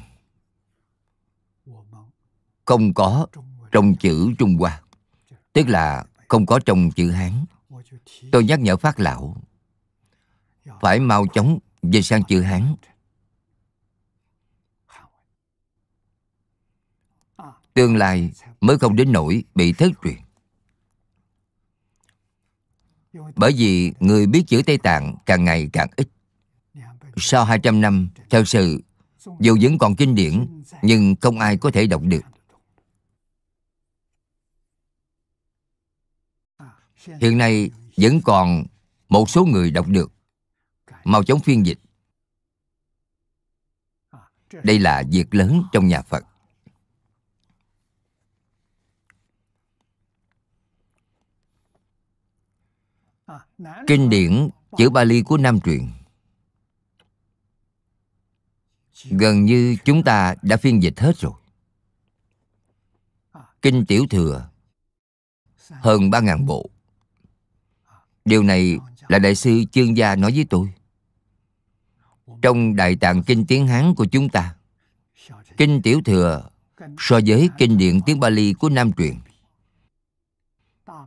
không có trong chữ Trung Hoa, tức là không có trong chữ Hán. Tôi nhắc nhở phát lão Phải mau chóng về sang chữ Hán Tương lai mới không đến nỗi bị thất truyền Bởi vì người biết chữ Tây Tạng càng ngày càng ít Sau 200 năm, theo sự dù vẫn còn kinh điển Nhưng không ai có thể đọc được hiện nay vẫn còn một số người đọc được mau chóng phiên dịch đây là việc lớn trong nhà phật kinh điển chữ bali của nam truyền gần như chúng ta đã phiên dịch hết rồi kinh tiểu thừa hơn ba ngàn bộ Điều này là đại sư chương gia nói với tôi Trong Đại Tạng Kinh tiếng Hán của chúng ta Kinh Tiểu Thừa so với kinh điển tiếng Bali của Nam truyền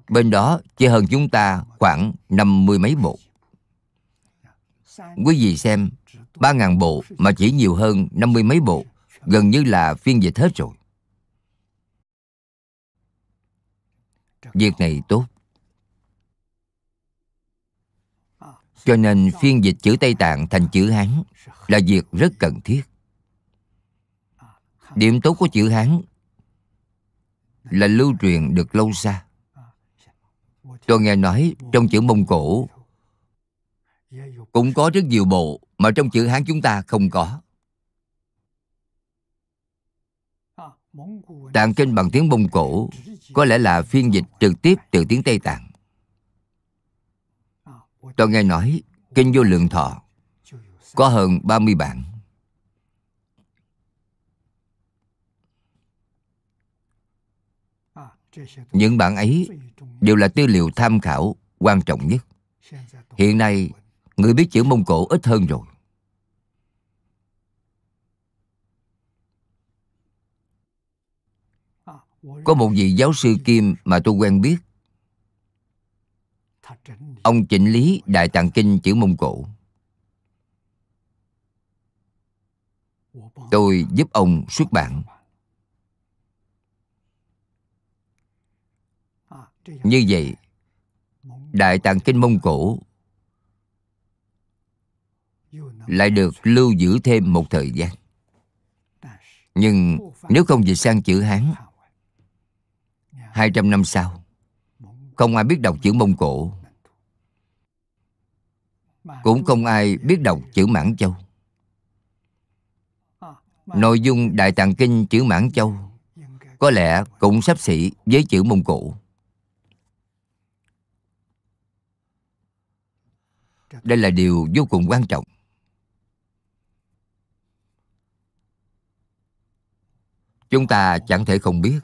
Bên đó chỉ hơn chúng ta khoảng năm mươi mấy bộ Quý vị xem, ba ngàn bộ mà chỉ nhiều hơn năm mươi mấy bộ Gần như là phiên dịch hết rồi Việc này tốt cho nên phiên dịch chữ tây tạng thành chữ hán là việc rất cần thiết điểm tốt của chữ hán là lưu truyền được lâu xa tôi nghe nói trong chữ mông cổ cũng có rất nhiều bộ mà trong chữ hán chúng ta không có tạng kinh bằng tiếng mông cổ có lẽ là phiên dịch trực tiếp từ tiếng tây tạng Tôi nghe nói Kinh Vô Lượng Thọ có hơn 30 bạn. Những bản ấy đều là tư liệu tham khảo quan trọng nhất. Hiện nay, người biết chữ Mông Cổ ít hơn rồi. Có một vị giáo sư Kim mà tôi quen biết ông chỉnh lý Đại Tạng Kinh chữ Mông Cổ. Tôi giúp ông xuất bản. Như vậy, Đại Tạng Kinh Mông Cổ lại được lưu giữ thêm một thời gian. Nhưng nếu không dịch sang chữ Hán, hai trăm năm sau, không ai biết đọc chữ Mông Cổ cũng không ai biết đọc chữ Mãn Châu ờ, Nội dung Đại Tạng Kinh chữ Mãn Châu Có lẽ cũng sắp xỉ với chữ Mông Cổ Đây là điều vô cùng quan trọng Chúng ta chẳng thể không biết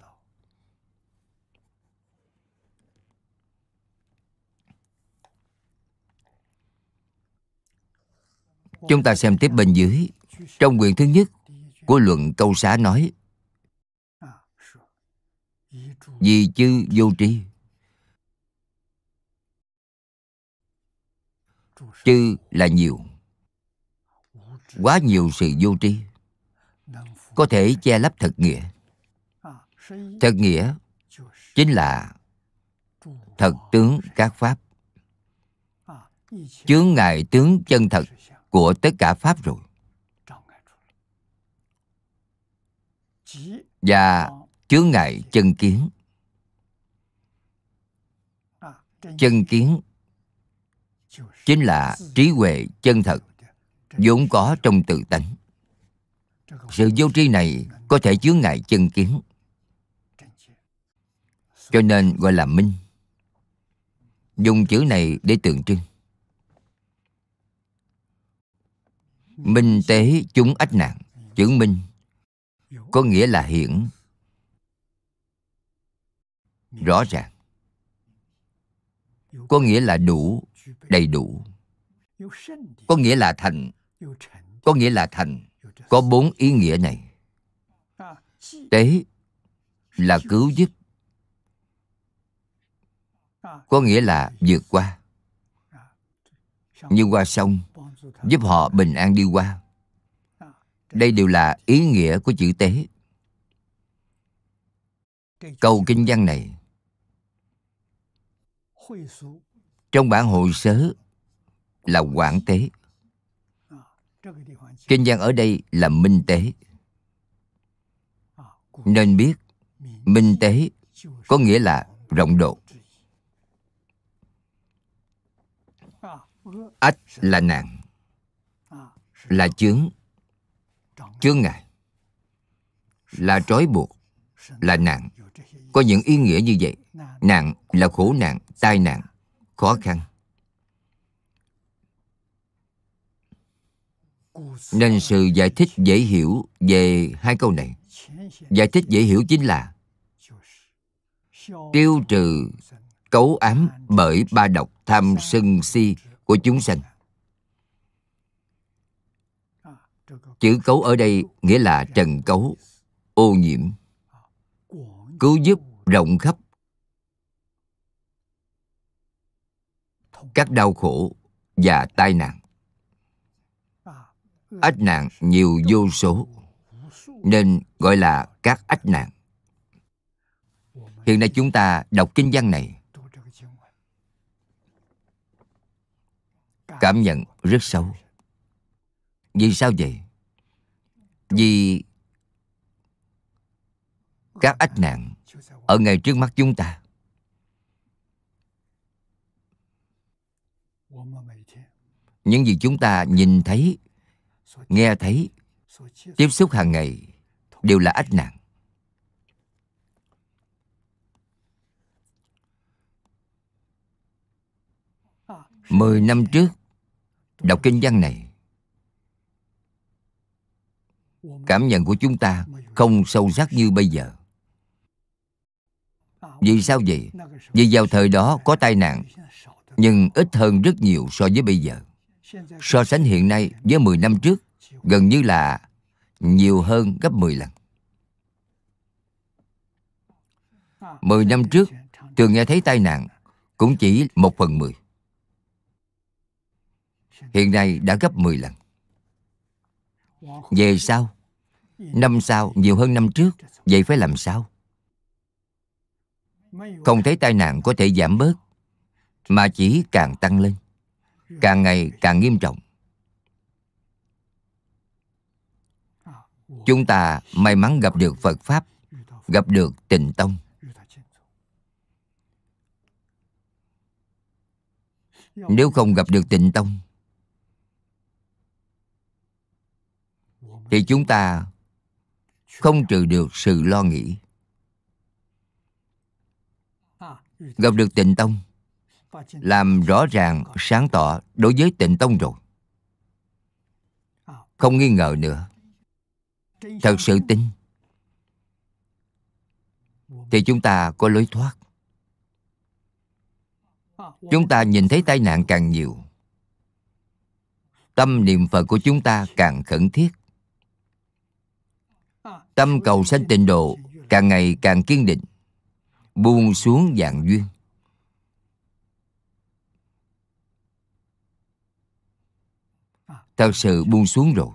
Chúng ta xem tiếp bên dưới Trong quyền thứ nhất của luận câu xá nói Vì chư vô tri Chư là nhiều Quá nhiều sự vô tri Có thể che lấp thật nghĩa Thật nghĩa chính là thật tướng các pháp chướng ngài tướng chân thật của tất cả Pháp rồi. Và chướng ngại chân kiến. Chân kiến chính là trí huệ chân thật vốn có trong tự tánh. Sự vô tri này có thể chướng ngại chân kiến. Cho nên gọi là minh. Dùng chữ này để tượng trưng. Minh tế chúng ách nạn Chữ minh Có nghĩa là hiển Rõ ràng Có nghĩa là đủ Đầy đủ Có nghĩa là thành Có nghĩa là thành Có bốn ý nghĩa này Tế là cứu giúp Có nghĩa là vượt qua Như qua sông giúp họ bình an đi qua đây đều là ý nghĩa của chữ tế câu kinh văn này trong bản hội sớ là quản tế kinh văn ở đây là minh tế nên biết minh tế có nghĩa là rộng độ ách là nàng là chướng chướng ngại là trói buộc là nạn có những ý nghĩa như vậy nạn là khổ nạn tai nạn khó khăn nên sự giải thích dễ hiểu về hai câu này giải thích dễ hiểu chính là tiêu trừ cấu ám bởi ba độc tham sân si của chúng sanh chữ cấu ở đây nghĩa là trần cấu ô nhiễm cứu giúp rộng khắp các đau khổ và tai nạn ách nạn nhiều vô số nên gọi là các ách nạn hiện nay chúng ta đọc kinh văn này cảm nhận rất sâu vì sao vậy? Vì các ách nạn ở ngay trước mắt chúng ta. Những gì chúng ta nhìn thấy, nghe thấy, tiếp xúc hàng ngày đều là ách nạn. Mười năm trước, đọc kinh văn này cảm nhận của chúng ta không sâu sắc như bây giờ vì sao vậy vì vào thời đó có tai nạn nhưng ít hơn rất nhiều so với bây giờ so sánh hiện nay với 10 năm trước gần như là nhiều hơn gấp 10 lần 10 năm trước thường nghe thấy tai nạn cũng chỉ một phần mười hiện nay đã gấp 10 lần về sau Năm sau nhiều hơn năm trước Vậy phải làm sao? Không thấy tai nạn có thể giảm bớt Mà chỉ càng tăng lên Càng ngày càng nghiêm trọng Chúng ta may mắn gặp được Phật Pháp Gặp được tịnh tông Nếu không gặp được tịnh tông Thì chúng ta không trừ được sự lo nghĩ gặp được tịnh tông làm rõ ràng sáng tỏ đối với tịnh tông rồi không nghi ngờ nữa thật sự tin thì chúng ta có lối thoát chúng ta nhìn thấy tai nạn càng nhiều tâm niệm phật của chúng ta càng khẩn thiết Tâm cầu sanh tịnh độ càng ngày càng kiên định Buông xuống dạng duyên Thật sự buông xuống rồi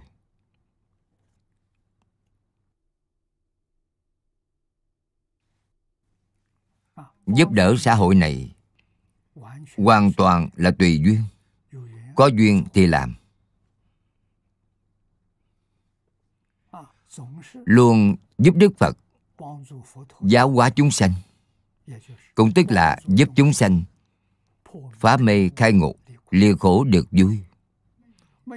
Giúp đỡ xã hội này Hoàn toàn là tùy duyên Có duyên thì làm luôn giúp Đức Phật giáo hóa chúng sanh cũng tức là giúp chúng sanh phá mê khai ngộ liều khổ được vui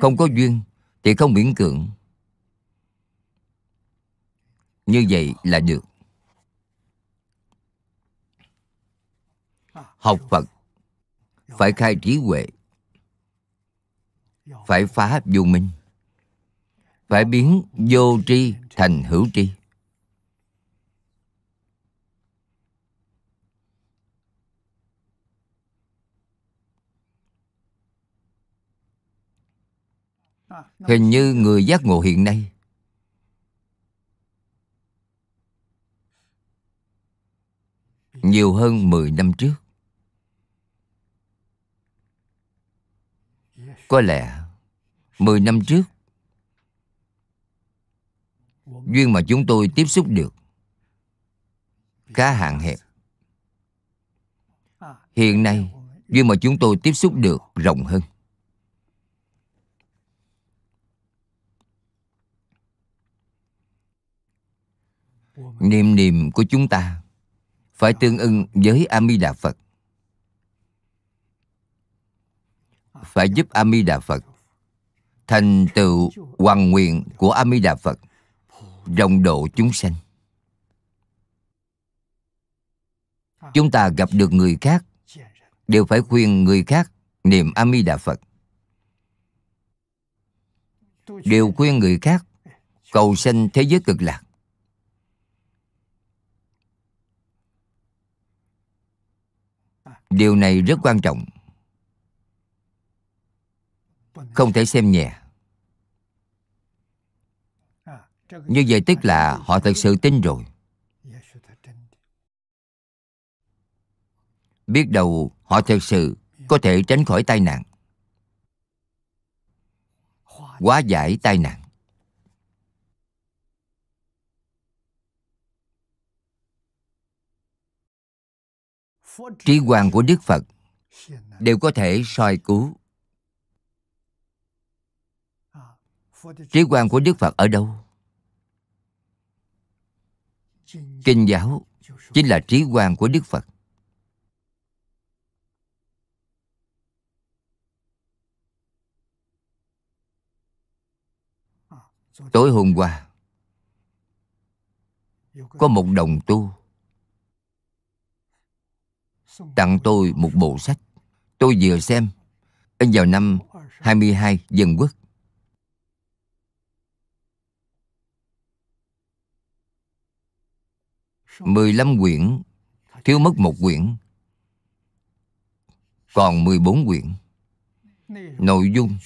không có duyên thì không miễn cưỡng như vậy là được học phật phải khai trí huệ phải phá vô minh phải biến vô tri thành hữu tri hình như người giác ngộ hiện nay nhiều hơn 10 năm trước. Có lẽ 10 năm trước duyên mà chúng tôi tiếp xúc được khá hạn hẹp hiện nay duyên mà chúng tôi tiếp xúc được rộng hơn niềm niềm của chúng ta phải tương ưng với a di đà phật phải giúp a di đà phật thành tựu hoàn nguyện của a di đà phật rộng độ chúng sanh chúng ta gặp được người khác đều phải khuyên người khác niệm a di đà phật đều khuyên người khác cầu sanh thế giới cực lạc điều này rất quan trọng không thể xem nhẹ như vậy tức là họ thật sự tin rồi biết đâu họ thật sự có thể tránh khỏi tai nạn hóa giải tai nạn trí quan của đức phật đều có thể soi cứu trí quan của đức phật ở đâu kinh giáo chính là trí quan của đức phật tối hôm qua có một đồng tu tặng tôi một bộ sách tôi vừa xem in vào năm 22 dân quốc 15 quyển Thiếu mất một quyển Còn 14 quyển Nội dung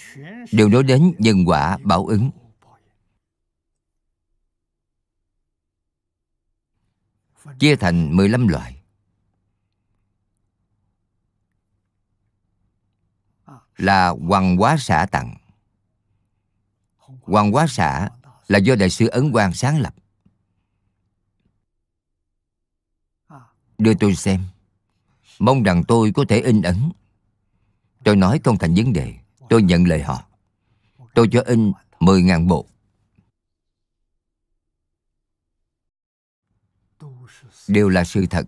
đều nói đến nhân quả báo ứng Chia thành 15 loại Là Hoàng Hóa Xã tặng Hoàng Hóa Xã là do Đại sư Ấn Quang sáng lập đưa tôi xem Mong rằng tôi có thể in ấn Tôi nói không thành vấn đề Tôi nhận lời họ Tôi cho in 10.000 bộ Đều là sự thật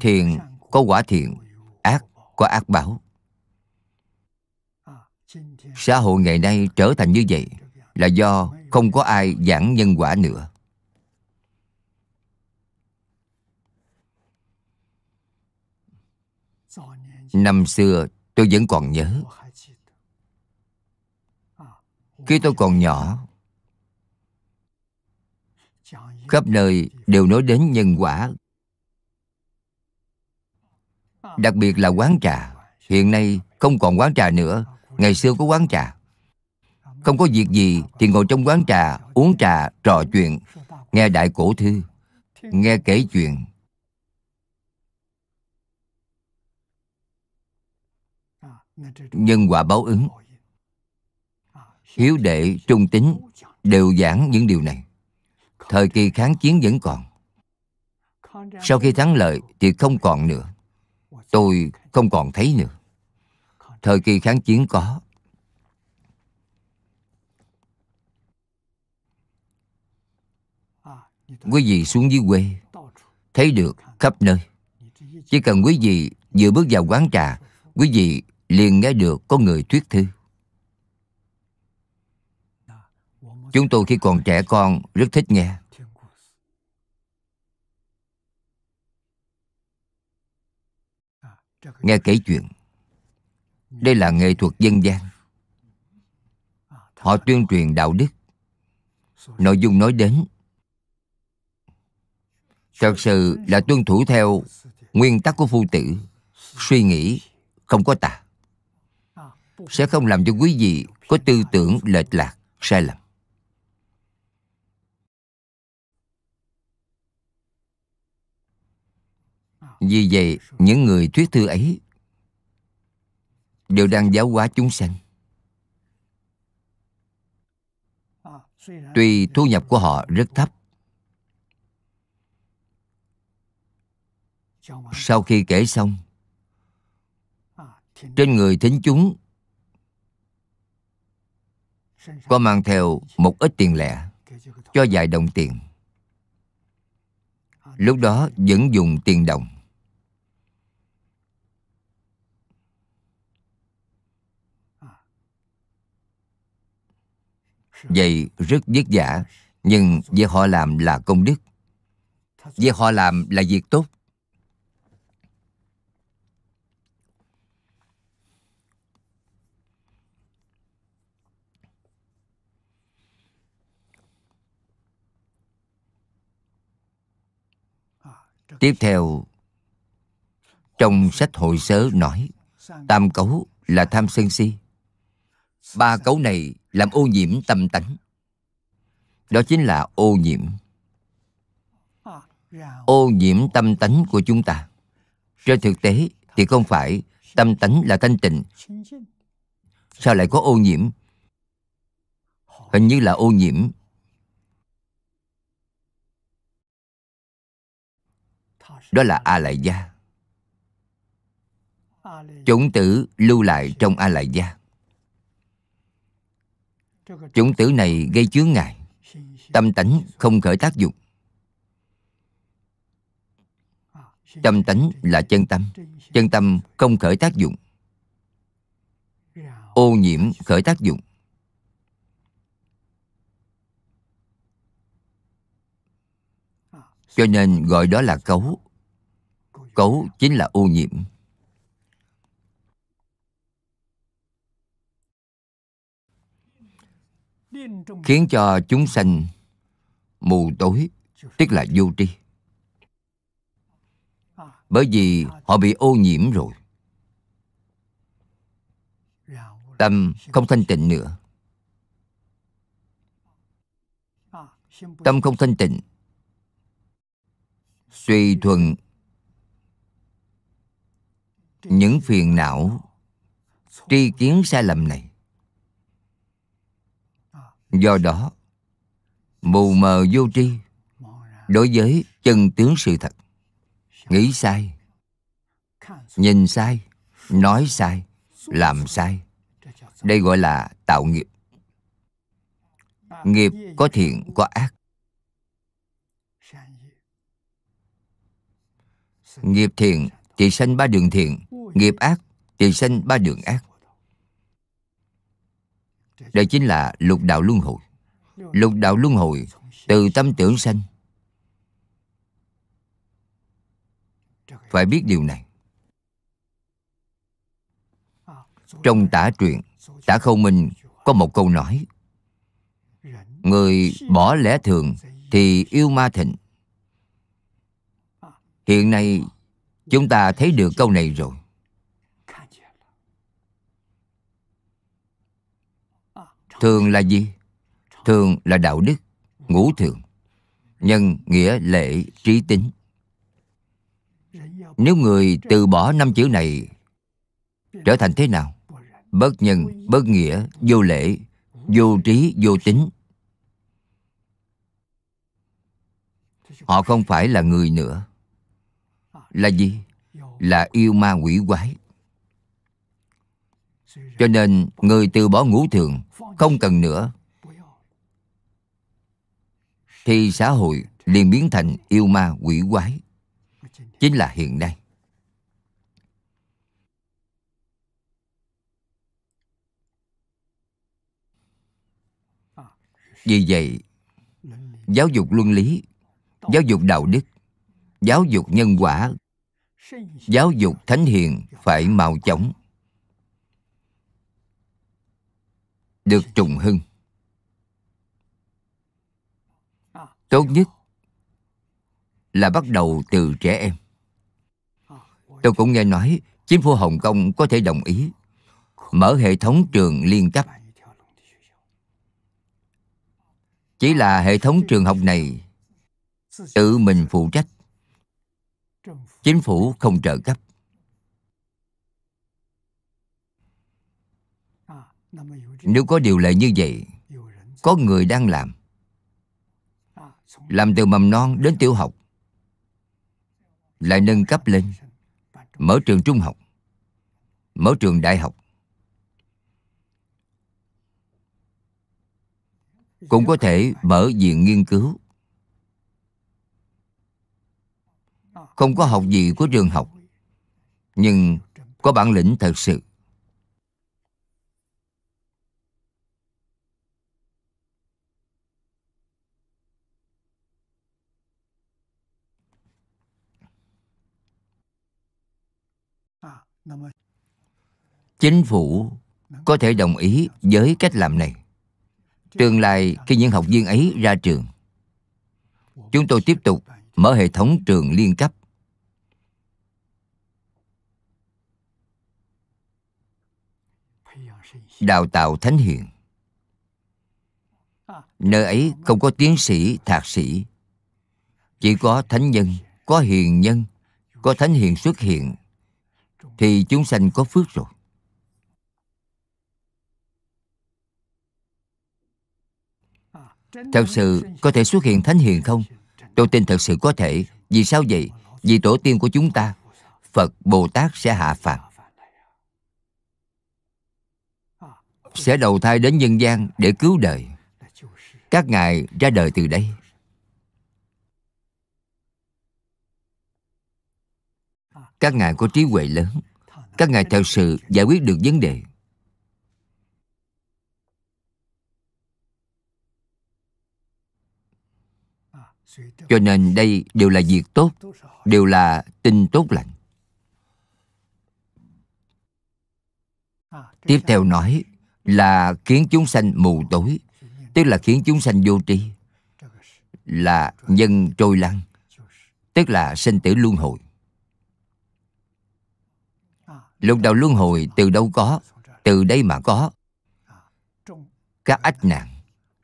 Thiện có quả thiện Ác có ác báo Xã hội ngày nay trở thành như vậy Là do không có ai giảng nhân quả nữa Năm xưa tôi vẫn còn nhớ Khi tôi còn nhỏ Khắp nơi đều nói đến nhân quả Đặc biệt là quán trà Hiện nay không còn quán trà nữa Ngày xưa có quán trà Không có việc gì thì ngồi trong quán trà Uống trà, trò chuyện Nghe đại cổ thư Nghe kể chuyện nhân quả báo ứng hiếu đệ trung tính đều giảng những điều này thời kỳ kháng chiến vẫn còn sau khi thắng lợi thì không còn nữa tôi không còn thấy nữa thời kỳ kháng chiến có quý vị xuống dưới quê thấy được khắp nơi chỉ cần quý vị vừa bước vào quán trà quý vị liền nghe được có người thuyết thư chúng tôi khi còn trẻ con rất thích nghe nghe kể chuyện đây là nghệ thuật dân gian họ tuyên truyền đạo đức nội dung nói đến thật sự là tuân thủ theo nguyên tắc của phu tử suy nghĩ không có tà sẽ không làm cho quý vị có tư tưởng lệch lạc, sai lầm. Vì vậy, những người thuyết thư ấy đều đang giáo hóa chúng sanh. Tuy thu nhập của họ rất thấp, sau khi kể xong, trên người thính chúng có mang theo một ít tiền lẻ cho vài đồng tiền lúc đó vẫn dùng tiền đồng vậy rất vất vả nhưng việc họ làm là công đức việc họ làm là việc tốt Tiếp theo Trong sách hồi sớ nói Tam cấu là tham sân si Ba cấu này làm ô nhiễm tâm tánh Đó chính là ô nhiễm Ô nhiễm tâm tánh của chúng ta Trên thực tế thì không phải Tâm tánh là thanh tịnh Sao lại có ô nhiễm Hình như là ô nhiễm đó là a lại gia chủng tử lưu lại trong a lại gia chủng tử này gây chướng ngại tâm tánh không khởi tác dụng tâm tánh là chân tâm chân tâm không khởi tác dụng ô nhiễm khởi tác dụng cho nên gọi đó là cấu cấu chính là ô nhiễm. Khiến cho chúng sanh mù tối, tức là vô tri. Bởi vì họ bị ô nhiễm rồi. Tâm không thanh tịnh nữa. Tâm không thanh tịnh suy thuận những phiền não tri kiến sai lầm này do đó mù mờ vô tri đối với chân tướng sự thật nghĩ sai nhìn sai nói sai làm sai đây gọi là tạo nghiệp nghiệp có thiện có ác nghiệp thiện thì sanh ba đường thiện nghiệp ác thì sanh ba đường ác đây chính là lục đạo luân hồi lục đạo luân hồi từ tâm tưởng sanh phải biết điều này trong tả truyện tả khâu minh có một câu nói người bỏ lẽ thường thì yêu ma thịnh hiện nay Chúng ta thấy được câu này rồi Thường là gì? Thường là đạo đức, ngũ thường Nhân, nghĩa, lễ trí tính Nếu người từ bỏ năm chữ này Trở thành thế nào? Bất nhân, bất nghĩa, vô lễ, vô trí, vô tính Họ không phải là người nữa là gì là yêu ma quỷ quái cho nên người từ bỏ ngũ thường không cần nữa thì xã hội liền biến thành yêu ma quỷ quái chính là hiện nay vì vậy giáo dục luân lý giáo dục đạo đức giáo dục nhân quả giáo dục thánh hiền phải mau chóng được trùng hưng tốt nhất là bắt đầu từ trẻ em tôi cũng nghe nói chính phủ hồng kông có thể đồng ý mở hệ thống trường liên cấp chỉ là hệ thống trường học này tự mình phụ trách chính phủ không trợ cấp. Nếu có điều lệ như vậy, có người đang làm, làm từ mầm non đến tiểu học, lại nâng cấp lên, mở trường trung học, mở trường đại học. Cũng có thể mở viện nghiên cứu không có học gì của trường học nhưng có bản lĩnh thật sự chính phủ có thể đồng ý với cách làm này tương lai khi những học viên ấy ra trường chúng tôi tiếp tục mở hệ thống trường liên cấp đào tạo thánh hiền nơi ấy không có tiến sĩ thạc sĩ chỉ có thánh nhân có hiền nhân có thánh hiền xuất hiện thì chúng sanh có phước rồi thật sự có thể xuất hiện thánh hiền không tôi tin thật sự có thể vì sao vậy vì tổ tiên của chúng ta phật bồ tát sẽ hạ phàm sẽ đầu thai đến nhân gian để cứu đời các ngài ra đời từ đây các ngài có trí huệ lớn các ngài thật sự giải quyết được vấn đề cho nên đây đều là việc tốt đều là tin tốt lành tiếp theo nói là khiến chúng sanh mù tối tức là khiến chúng sanh vô tri là nhân trôi lăng, tức là sinh tử luân hồi lục đạo luân hồi từ đâu có từ đây mà có các ách nạn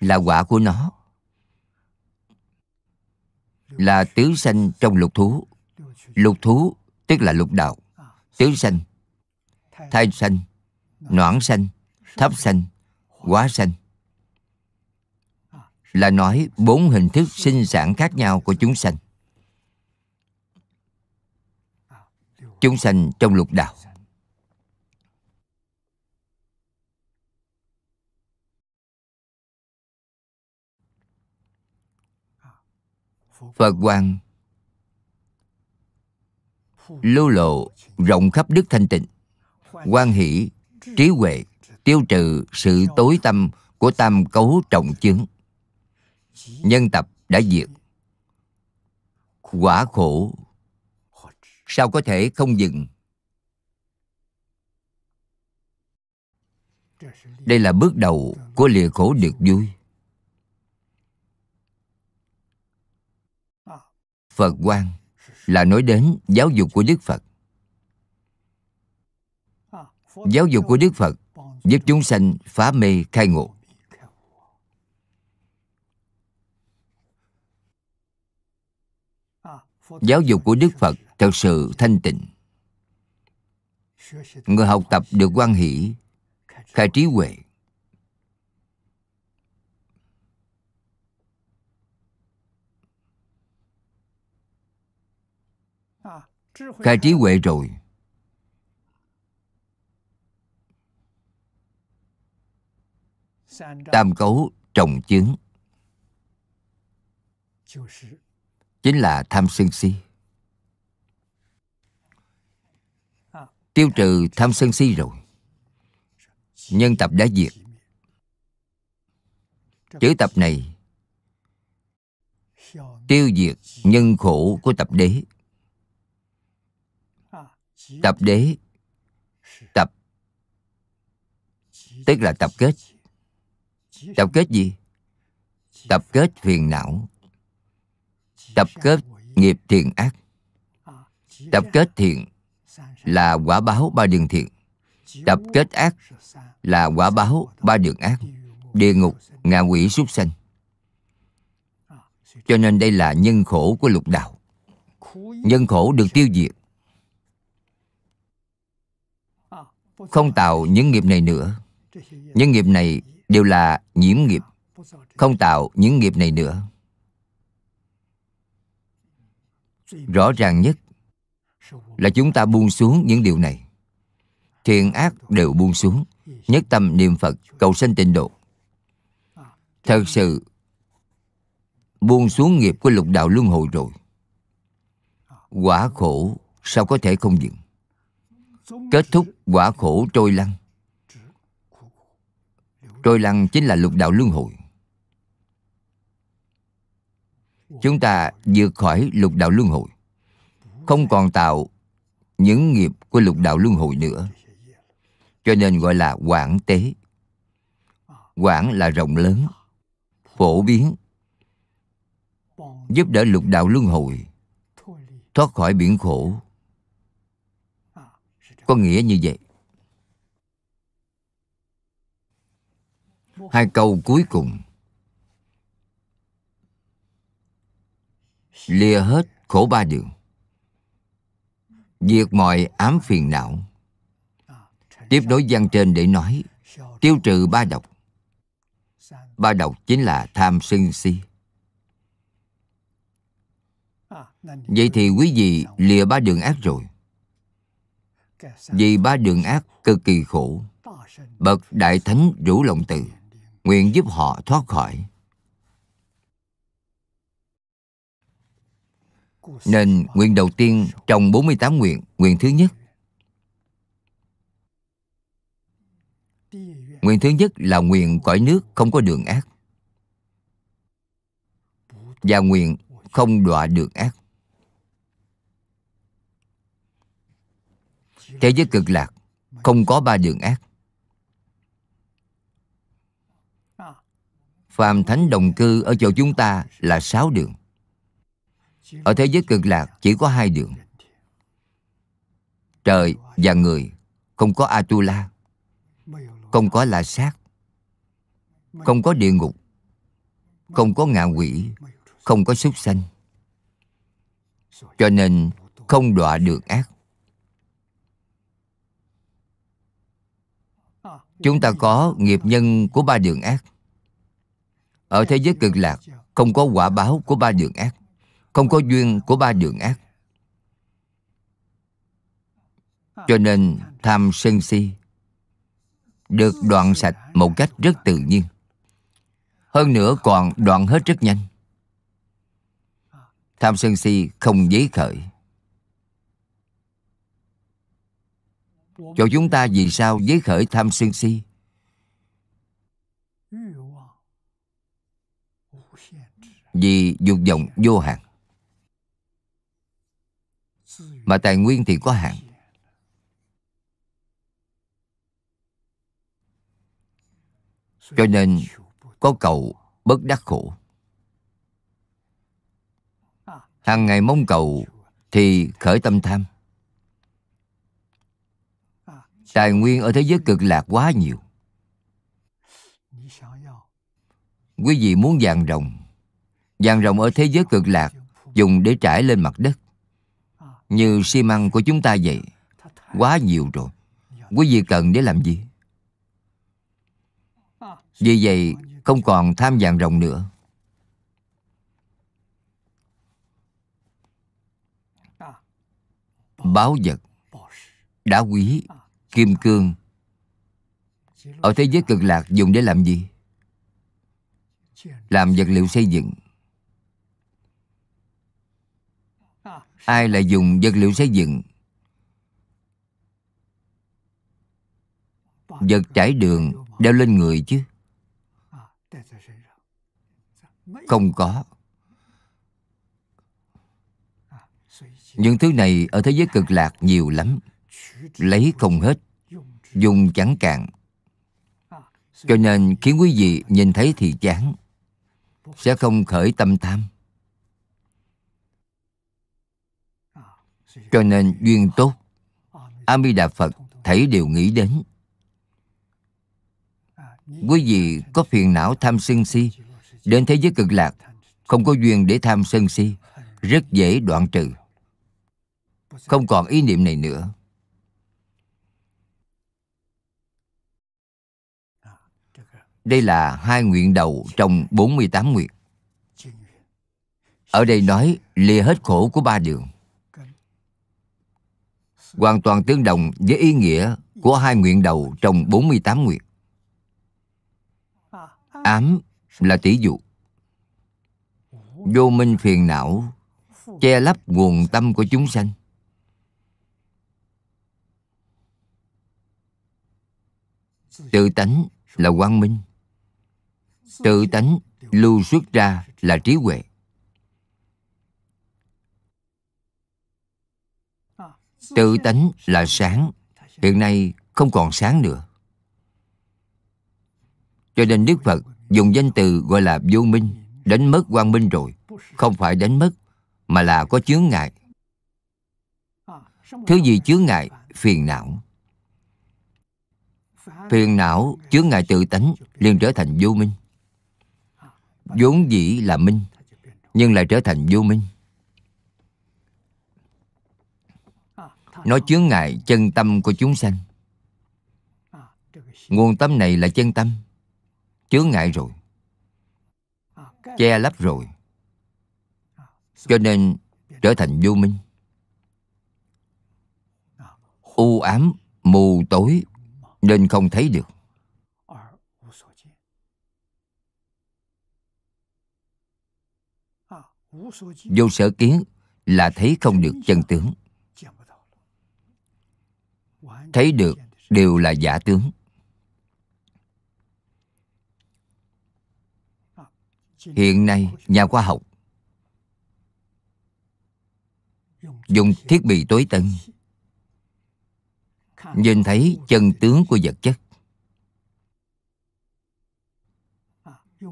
là quả của nó là tứ sanh trong lục thú lục thú tức là lục đạo tứ sanh thai sanh noãn sanh thấp sanh, quá sanh là nói bốn hình thức sinh sản khác nhau của chúng sanh. Chúng sanh trong lục đạo. Phật quang lưu lộ rộng khắp đức thanh tịnh, quan hỷ, trí huệ, tiêu trừ sự tối tâm của tam cấu trọng chứng nhân tập đã diệt quả khổ sao có thể không dừng đây là bước đầu của lìa khổ được vui phật quan là nói đến giáo dục của đức phật giáo dục của đức phật giúp chúng sanh phá mê khai ngộ giáo dục của đức phật thật sự thanh tịnh người học tập được quan hỷ khai trí huệ khai trí huệ rồi tam cấu trồng chứng chính là tham sân si tiêu trừ tham sân si rồi nhân tập đã diệt chữ tập này tiêu diệt nhân khổ của tập đế tập đế tập tức là tập kết Tập kết gì? Tập kết phiền não Tập kết nghiệp thiện ác Tập kết thiện là quả báo ba đường thiện Tập kết ác là quả báo ba đường ác Địa ngục, ngạ quỷ súc sanh Cho nên đây là nhân khổ của lục đạo Nhân khổ được tiêu diệt Không tạo những nghiệp này nữa Những nghiệp này đều là nhiễm nghiệp không tạo những nghiệp này nữa rõ ràng nhất là chúng ta buông xuống những điều này thiện ác đều buông xuống nhất tâm niệm phật cầu sanh tịnh độ thật sự buông xuống nghiệp của lục đạo luân hồi rồi quả khổ sao có thể không dừng kết thúc quả khổ trôi lăng. Trôi lăn chính là lục đạo luân hồi Chúng ta vượt khỏi lục đạo luân hồi Không còn tạo những nghiệp của lục đạo luân hồi nữa Cho nên gọi là quản tế Quản là rộng lớn Phổ biến Giúp đỡ lục đạo luân hồi Thoát khỏi biển khổ Có nghĩa như vậy hai câu cuối cùng lìa hết khổ ba đường diệt mọi ám phiền não tiếp nối văn trên để nói tiêu trừ ba độc ba độc chính là tham sân si vậy thì quý vị lìa ba đường ác rồi vì ba đường ác cực kỳ khổ bậc đại thánh rủ lòng từ nguyện giúp họ thoát khỏi. Nên nguyện đầu tiên trong 48 nguyện, nguyện thứ nhất. Nguyện thứ nhất là nguyện cõi nước không có đường ác. Và nguyện không đọa đường ác. Thế giới cực lạc, không có ba đường ác. phàm thánh đồng cư ở chỗ chúng ta là sáu đường ở thế giới cực lạc chỉ có hai đường trời và người không có atula không có la sát không có địa ngục không có ngạ quỷ không có súc sanh cho nên không đọa được ác chúng ta có nghiệp nhân của ba đường ác ở thế giới cực lạc Không có quả báo của ba đường ác Không có duyên của ba đường ác Cho nên tham sân si Được đoạn sạch một cách rất tự nhiên Hơn nữa còn đoạn hết rất nhanh Tham sân si không giấy khởi Chỗ chúng ta vì sao giấy khởi tham sân si vì dục vọng vô hạn mà tài nguyên thì có hạn cho nên có cầu bất đắc khổ hàng ngày mong cầu thì khởi tâm tham tài nguyên ở thế giới cực lạc quá nhiều quý vị muốn vàng rồng dang rồng ở thế giới cực lạc dùng để trải lên mặt đất như xi măng của chúng ta vậy quá nhiều rồi quý vị cần để làm gì vì vậy không còn tham vàng rồng nữa báu vật đá quý kim cương ở thế giới cực lạc dùng để làm gì làm vật liệu xây dựng ai là dùng vật liệu xây dựng vật trải đường đeo lên người chứ không có những thứ này ở thế giới cực lạc nhiều lắm lấy không hết dùng chẳng cạn cho nên khiến quý vị nhìn thấy thì chán sẽ không khởi tâm tham cho nên duyên tốt a di đà phật thấy đều nghĩ đến quý vị có phiền não tham sân si đến thế giới cực lạc không có duyên để tham sân si rất dễ đoạn trừ không còn ý niệm này nữa Đây là hai nguyện đầu trong 48 nguyện. Ở đây nói lìa hết khổ của ba đường hoàn toàn tương đồng với ý nghĩa của hai nguyện đầu trong 48 nguyện. Ám là tỷ dụ. Vô minh phiền não che lấp nguồn tâm của chúng sanh. Tự tánh là quang minh. Tự tánh lưu xuất ra là trí huệ. tự tánh là sáng hiện nay không còn sáng nữa cho nên đức phật dùng danh từ gọi là vô minh đánh mất quang minh rồi không phải đánh mất mà là có chướng ngại thứ gì chướng ngại phiền não phiền não chướng ngại tự tánh liền trở thành vô minh vốn dĩ là minh nhưng lại trở thành vô minh Nó chướng ngại chân tâm của chúng sanh Nguồn tâm này là chân tâm Chướng ngại rồi Che lấp rồi Cho nên trở thành vô minh U ám, mù tối Nên không thấy được Vô sở kiến là thấy không được chân tướng thấy được đều là giả tướng hiện nay nhà khoa học dùng thiết bị tối tân nhìn thấy chân tướng của vật chất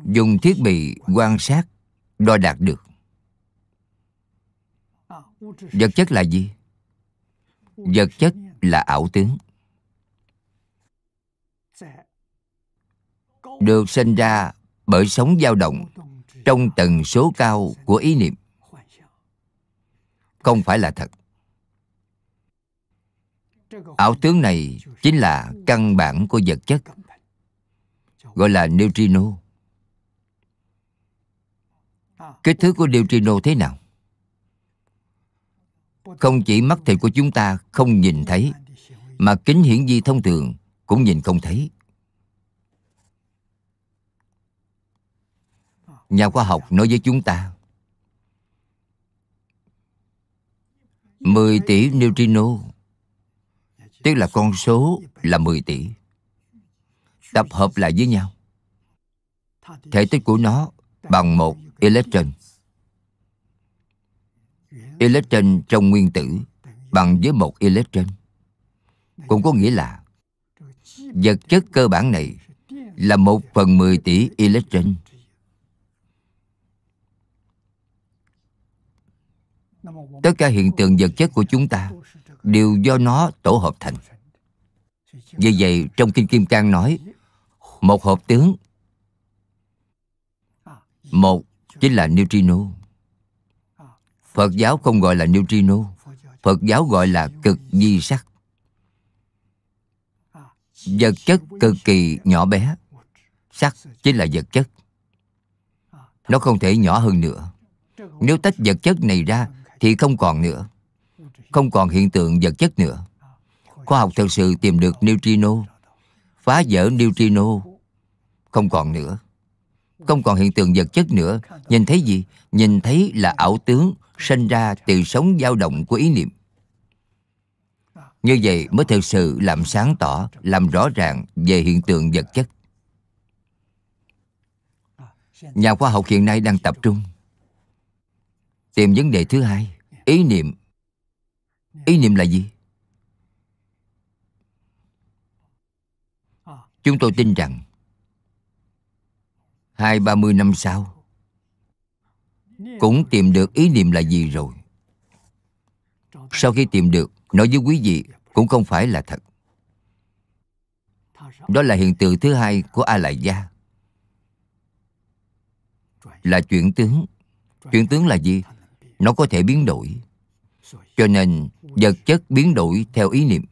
dùng thiết bị quan sát đo đạt được vật chất là gì vật chất là ảo tướng được sinh ra bởi sống dao động trong tần số cao của ý niệm không phải là thật ảo tướng này chính là căn bản của vật chất gọi là neutrino kích thước của neutrino thế nào không chỉ mắt thịt của chúng ta không nhìn thấy mà kính hiển vi thông thường cũng nhìn không thấy nhà khoa học nói với chúng ta 10 tỷ neutrino tức là con số là 10 tỷ tập hợp lại với nhau thể tích của nó bằng một electron electron trong nguyên tử bằng với một electron cũng có nghĩa là vật chất cơ bản này là một phần mười tỷ electron tất cả hiện tượng vật chất của chúng ta đều do nó tổ hợp thành vì vậy trong kinh kim cang nói một hộp tướng một chính là neutrino Phật giáo không gọi là neutrino Phật giáo gọi là cực di sắc Vật chất cực kỳ nhỏ bé Sắc chính là vật chất Nó không thể nhỏ hơn nữa Nếu tách vật chất này ra Thì không còn nữa Không còn hiện tượng vật chất nữa Khoa học thật sự tìm được neutrino Phá vỡ neutrino Không còn nữa Không còn hiện tượng vật chất nữa Nhìn thấy gì? Nhìn thấy là ảo tướng sinh ra từ sống dao động của ý niệm như vậy mới thực sự làm sáng tỏ làm rõ ràng về hiện tượng vật chất nhà khoa học hiện nay đang tập trung tìm vấn đề thứ hai ý niệm ý niệm là gì chúng tôi tin rằng hai ba mươi năm sau cũng tìm được ý niệm là gì rồi sau khi tìm được nói với quý vị cũng không phải là thật đó là hiện tượng thứ hai của a lại gia là chuyển tướng chuyển tướng là gì nó có thể biến đổi cho nên vật chất biến đổi theo ý niệm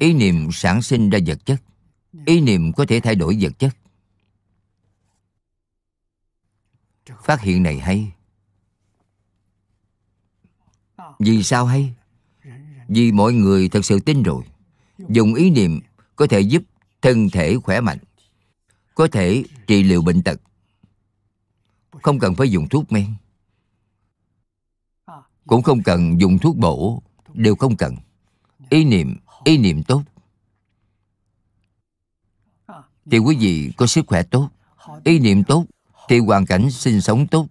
ý niệm sản sinh ra vật chất ý niệm có thể thay đổi vật chất Phát hiện này hay Vì sao hay? Vì mọi người thật sự tin rồi Dùng ý niệm có thể giúp thân thể khỏe mạnh Có thể trị liệu bệnh tật Không cần phải dùng thuốc men Cũng không cần dùng thuốc bổ Đều không cần Ý niệm, ý niệm tốt Thì quý vị có sức khỏe tốt Ý niệm tốt thì hoàn cảnh sinh sống tốt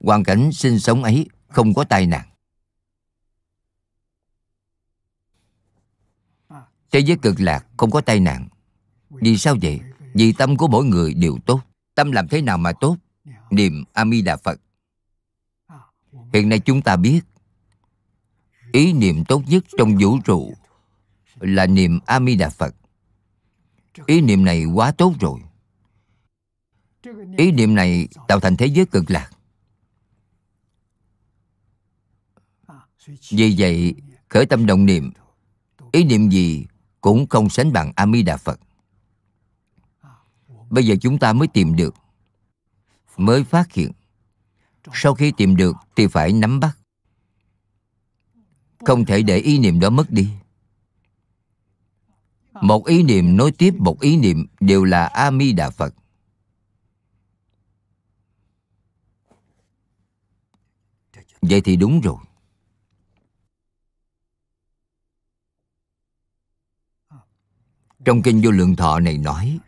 hoàn cảnh sinh sống ấy không có tai nạn thế giới cực lạc không có tai nạn vì sao vậy vì tâm của mỗi người đều tốt tâm làm thế nào mà tốt niệm a di đà phật hiện nay chúng ta biết ý niệm tốt nhất trong vũ trụ là niệm a di đà phật ý niệm này quá tốt rồi ý niệm này tạo thành thế giới cực lạc vì vậy khởi tâm động niệm ý niệm gì cũng không sánh bằng a mi đà phật bây giờ chúng ta mới tìm được mới phát hiện sau khi tìm được thì phải nắm bắt không thể để ý niệm đó mất đi một ý niệm nối tiếp một ý niệm đều là a mi đà phật Vậy thì đúng rồi. Trong kinh vô lượng thọ này nói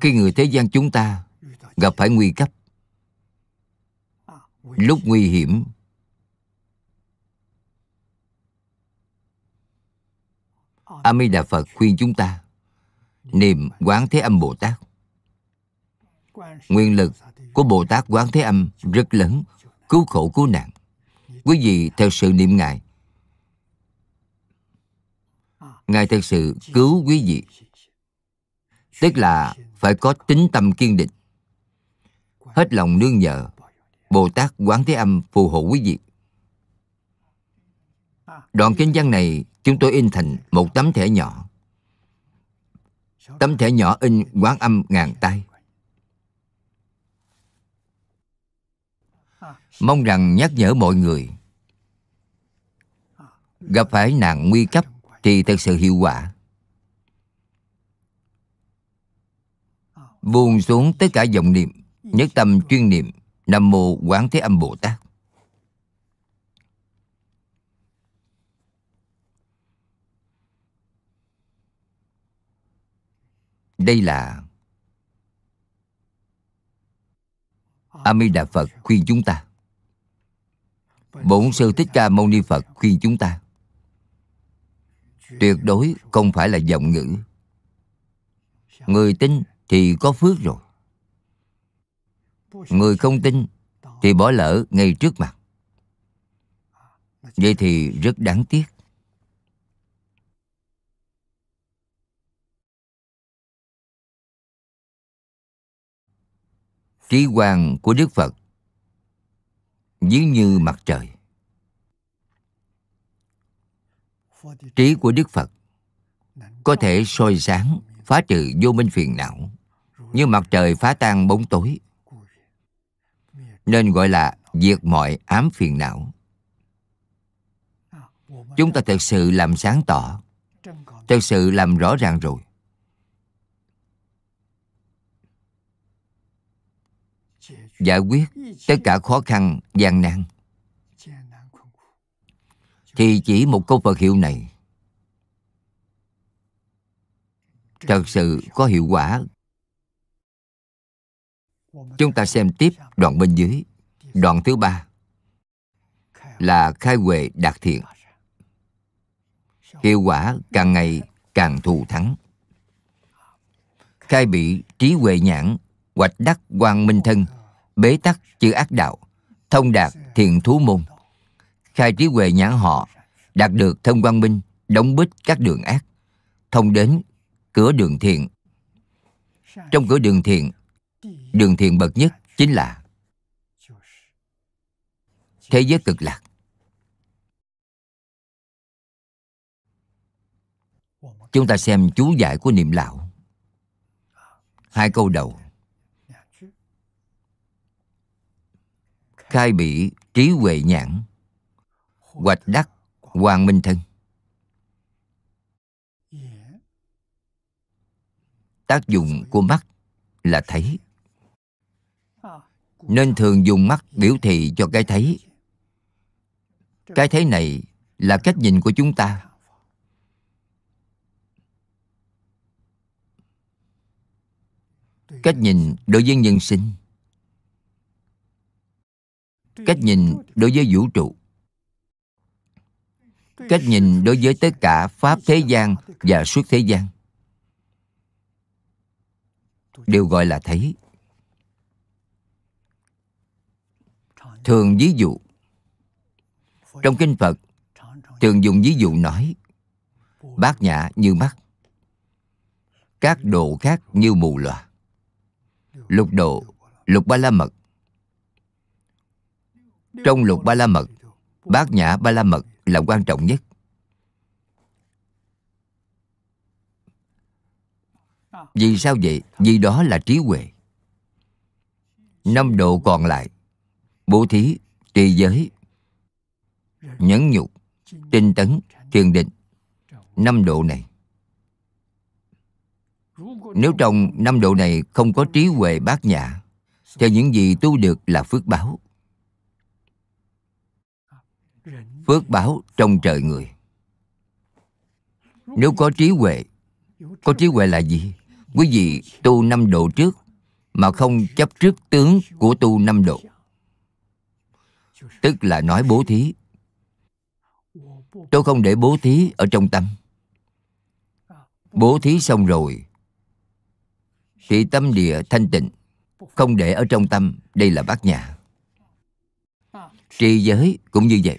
Khi người thế gian chúng ta gặp phải nguy cấp Lúc nguy hiểm A Di Đà Phật khuyên chúng ta niệm Quán Thế Âm Bồ Tát. Nguyên lực của Bồ Tát Quán Thế Âm rất lớn, cứu khổ cứu nạn. Quý vị theo sự niệm Ngài. Ngài thật sự cứu quý vị. Tức là phải có tính tâm kiên định. Hết lòng nương nhờ, Bồ Tát Quán Thế Âm phù hộ quý vị. Đoạn kinh văn này chúng tôi in thành một tấm thẻ nhỏ. Tấm thẻ nhỏ in quán âm ngàn tay. mong rằng nhắc nhở mọi người gặp phải nạn nguy cấp thì thật sự hiệu quả buông xuống tất cả dòng niệm nhất tâm chuyên niệm nam mô quán thế âm bồ tát đây là a di đà phật khuyên chúng ta bổn sư thích ca mâu ni phật khuyên chúng ta tuyệt đối không phải là giọng ngữ người tin thì có phước rồi người không tin thì bỏ lỡ ngay trước mặt vậy thì rất đáng tiếc trí quan của đức phật ví như mặt trời trí của đức phật có thể soi sáng phá trừ vô minh phiền não như mặt trời phá tan bóng tối nên gọi là diệt mọi ám phiền não chúng ta thực sự làm sáng tỏ thực sự làm rõ ràng rồi giải quyết tất cả khó khăn gian nan thì chỉ một câu Phật hiệu này thật sự có hiệu quả chúng ta xem tiếp đoạn bên dưới đoạn thứ ba là khai huệ đạt thiện hiệu quả càng ngày càng thù thắng khai bị trí huệ nhãn hoạch đắc quang minh thân bế tắc chữ ác đạo, thông đạt thiện thú môn, khai trí huệ nhãn họ, đạt được thân quang minh, đóng bích các đường ác, thông đến cửa đường thiện. Trong cửa đường thiện, đường thiện bậc nhất chính là thế giới cực lạc. Chúng ta xem chú giải của niệm lão. Hai câu đầu khai bỉ trí huệ nhãn hoạch đắc hoàng minh thân tác dụng của mắt là thấy nên thường dùng mắt biểu thị cho cái thấy cái thấy này là cách nhìn của chúng ta cách nhìn đối với nhân sinh cách nhìn đối với vũ trụ cách nhìn đối với tất cả pháp thế gian và suốt thế gian đều gọi là thấy thường ví dụ trong kinh phật thường dùng ví dụ nói bát nhã như mắt các độ khác như mù lòa lục độ lục ba la mật trong lục ba la mật, bát nhã ba la mật là quan trọng nhất. Vì sao vậy? Vì đó là trí huệ. Năm độ còn lại, bố thí, trì giới, nhẫn nhục, tinh tấn, thiền định. Năm độ này. Nếu trong năm độ này không có trí huệ bát nhã, theo những gì tu được là phước báo. phước báo trong trời người nếu có trí huệ có trí huệ là gì quý vị tu năm độ trước mà không chấp trước tướng của tu năm độ tức là nói bố thí tôi không để bố thí ở trong tâm bố thí xong rồi thì tâm địa thanh tịnh không để ở trong tâm đây là bát nhà trì giới cũng như vậy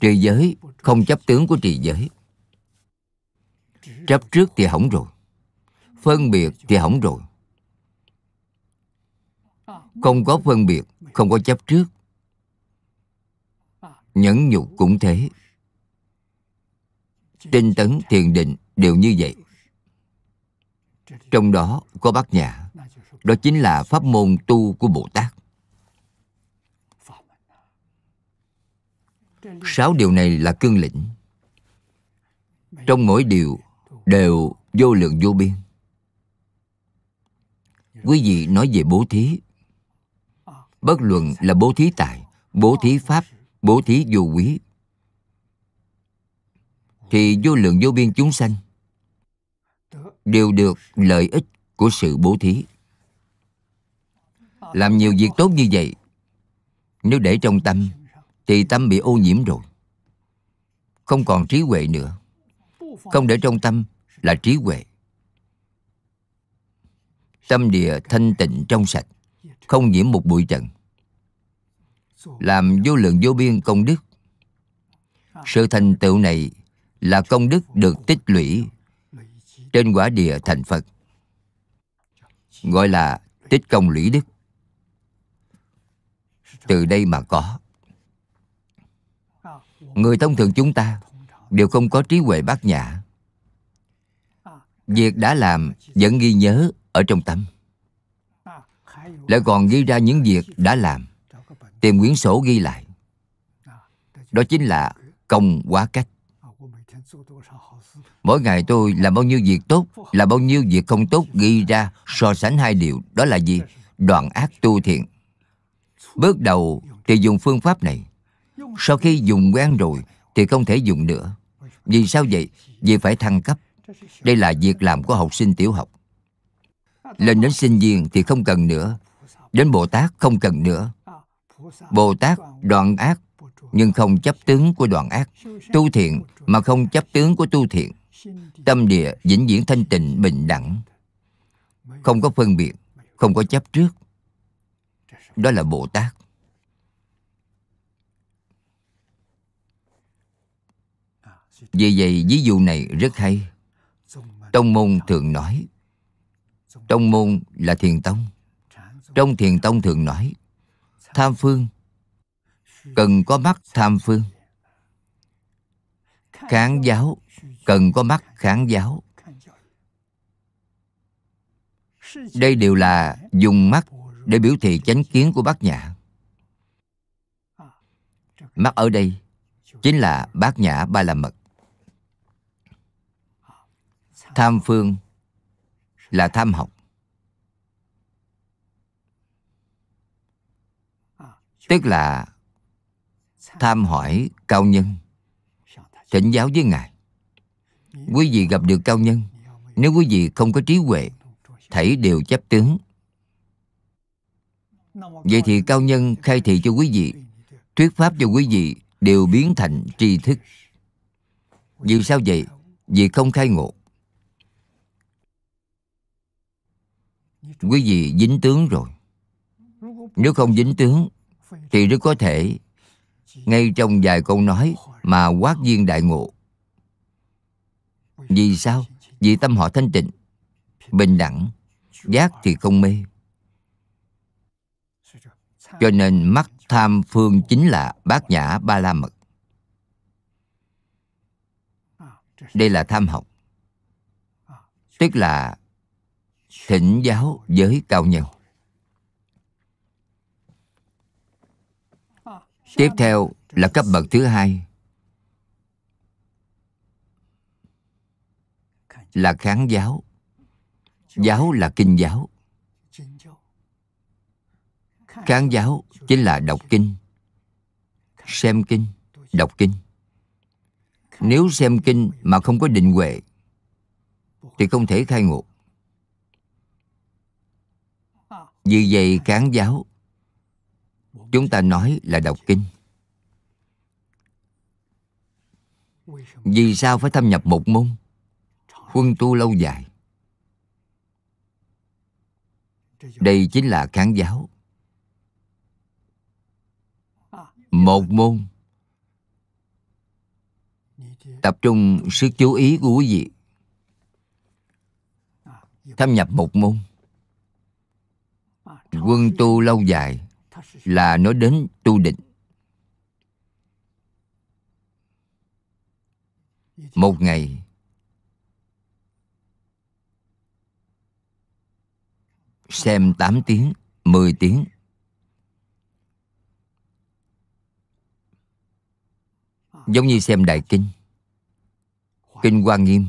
Trì giới không chấp tướng của trì giới Chấp trước thì hỏng rồi Phân biệt thì hỏng rồi Không có phân biệt Không có chấp trước Nhẫn nhục cũng thế Tinh tấn thiền định đều như vậy Trong đó có bát nhã Đó chính là pháp môn tu của Bồ Tát sáu điều này là cương lĩnh trong mỗi điều đều vô lượng vô biên quý vị nói về bố thí bất luận là bố thí tài bố thí pháp bố thí vô quý thì vô lượng vô biên chúng sanh đều được lợi ích của sự bố thí làm nhiều việc tốt như vậy nếu để trong tâm thì tâm bị ô nhiễm rồi. Không còn trí huệ nữa. Không để trong tâm là trí huệ. Tâm địa thanh tịnh trong sạch, không nhiễm một bụi trần. Làm vô lượng vô biên công đức. Sự thành tựu này là công đức được tích lũy trên quả địa thành Phật. Gọi là tích công lũy đức. Từ đây mà có người thông thường chúng ta đều không có trí huệ bát nhã việc đã làm vẫn ghi nhớ ở trong tâm lại còn ghi ra những việc đã làm tìm quyển sổ ghi lại đó chính là công quá cách mỗi ngày tôi làm bao nhiêu việc tốt là bao nhiêu việc không tốt ghi ra so sánh hai điều đó là gì đoạn ác tu thiện bước đầu thì dùng phương pháp này sau khi dùng quen rồi thì không thể dùng nữa. Vì sao vậy? Vì phải thăng cấp. Đây là việc làm của học sinh tiểu học. Lên đến sinh viên thì không cần nữa. Đến Bồ Tát không cần nữa. Bồ Tát đoạn ác nhưng không chấp tướng của đoạn ác. Tu thiện mà không chấp tướng của tu thiện. Tâm địa vĩnh viễn thanh tịnh bình đẳng. Không có phân biệt, không có chấp trước. Đó là Bồ Tát. Vì vậy ví dụ này rất hay Tông môn thường nói Tông môn là thiền tông Trong thiền tông thường nói Tham phương Cần có mắt tham phương Kháng giáo Cần có mắt kháng giáo Đây đều là dùng mắt Để biểu thị chánh kiến của bác nhã Mắt ở đây Chính là bát nhã ba la mật tham phương là tham học tức là tham hỏi cao nhân thỉnh giáo với ngài quý vị gặp được cao nhân nếu quý vị không có trí huệ thảy đều chấp tướng vậy thì cao nhân khai thị cho quý vị thuyết pháp cho quý vị đều biến thành tri thức vì sao vậy vì không khai ngộ Quý vị dính tướng rồi Nếu không dính tướng Thì rất có thể Ngay trong vài câu nói Mà quát viên đại ngộ Vì sao? Vì tâm họ thanh tịnh Bình đẳng Giác thì không mê Cho nên mắt tham phương chính là bát nhã ba la mật Đây là tham học Tức là thỉnh giáo giới cao nhân tiếp theo là cấp bậc thứ hai là kháng giáo giáo là kinh giáo kháng giáo chính là đọc kinh xem kinh đọc kinh nếu xem kinh mà không có định huệ thì không thể khai ngộ Vì vậy cán giáo Chúng ta nói là đọc kinh Vì sao phải thâm nhập một môn Quân tu lâu dài Đây chính là khán giáo Một môn Tập trung sức chú ý của quý vị Thâm nhập một môn quân tu lâu dài là nói đến tu định một ngày xem 8 tiếng, 10 tiếng. Giống như xem Đại Kinh, Kinh Hoa Nghiêm.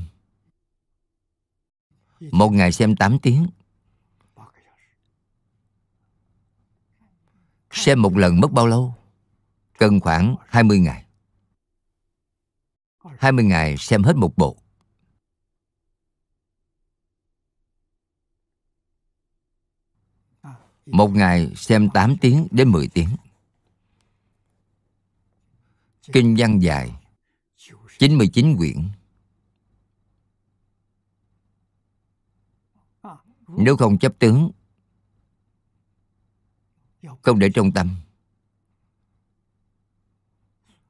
Một ngày xem 8 tiếng, xem một lần mất bao lâu? Cần khoảng 20 ngày. 20 ngày xem hết một bộ. Một ngày xem 8 tiếng đến 10 tiếng. Kinh văn dài 99 quyển. Nếu không chấp tướng không để trong tâm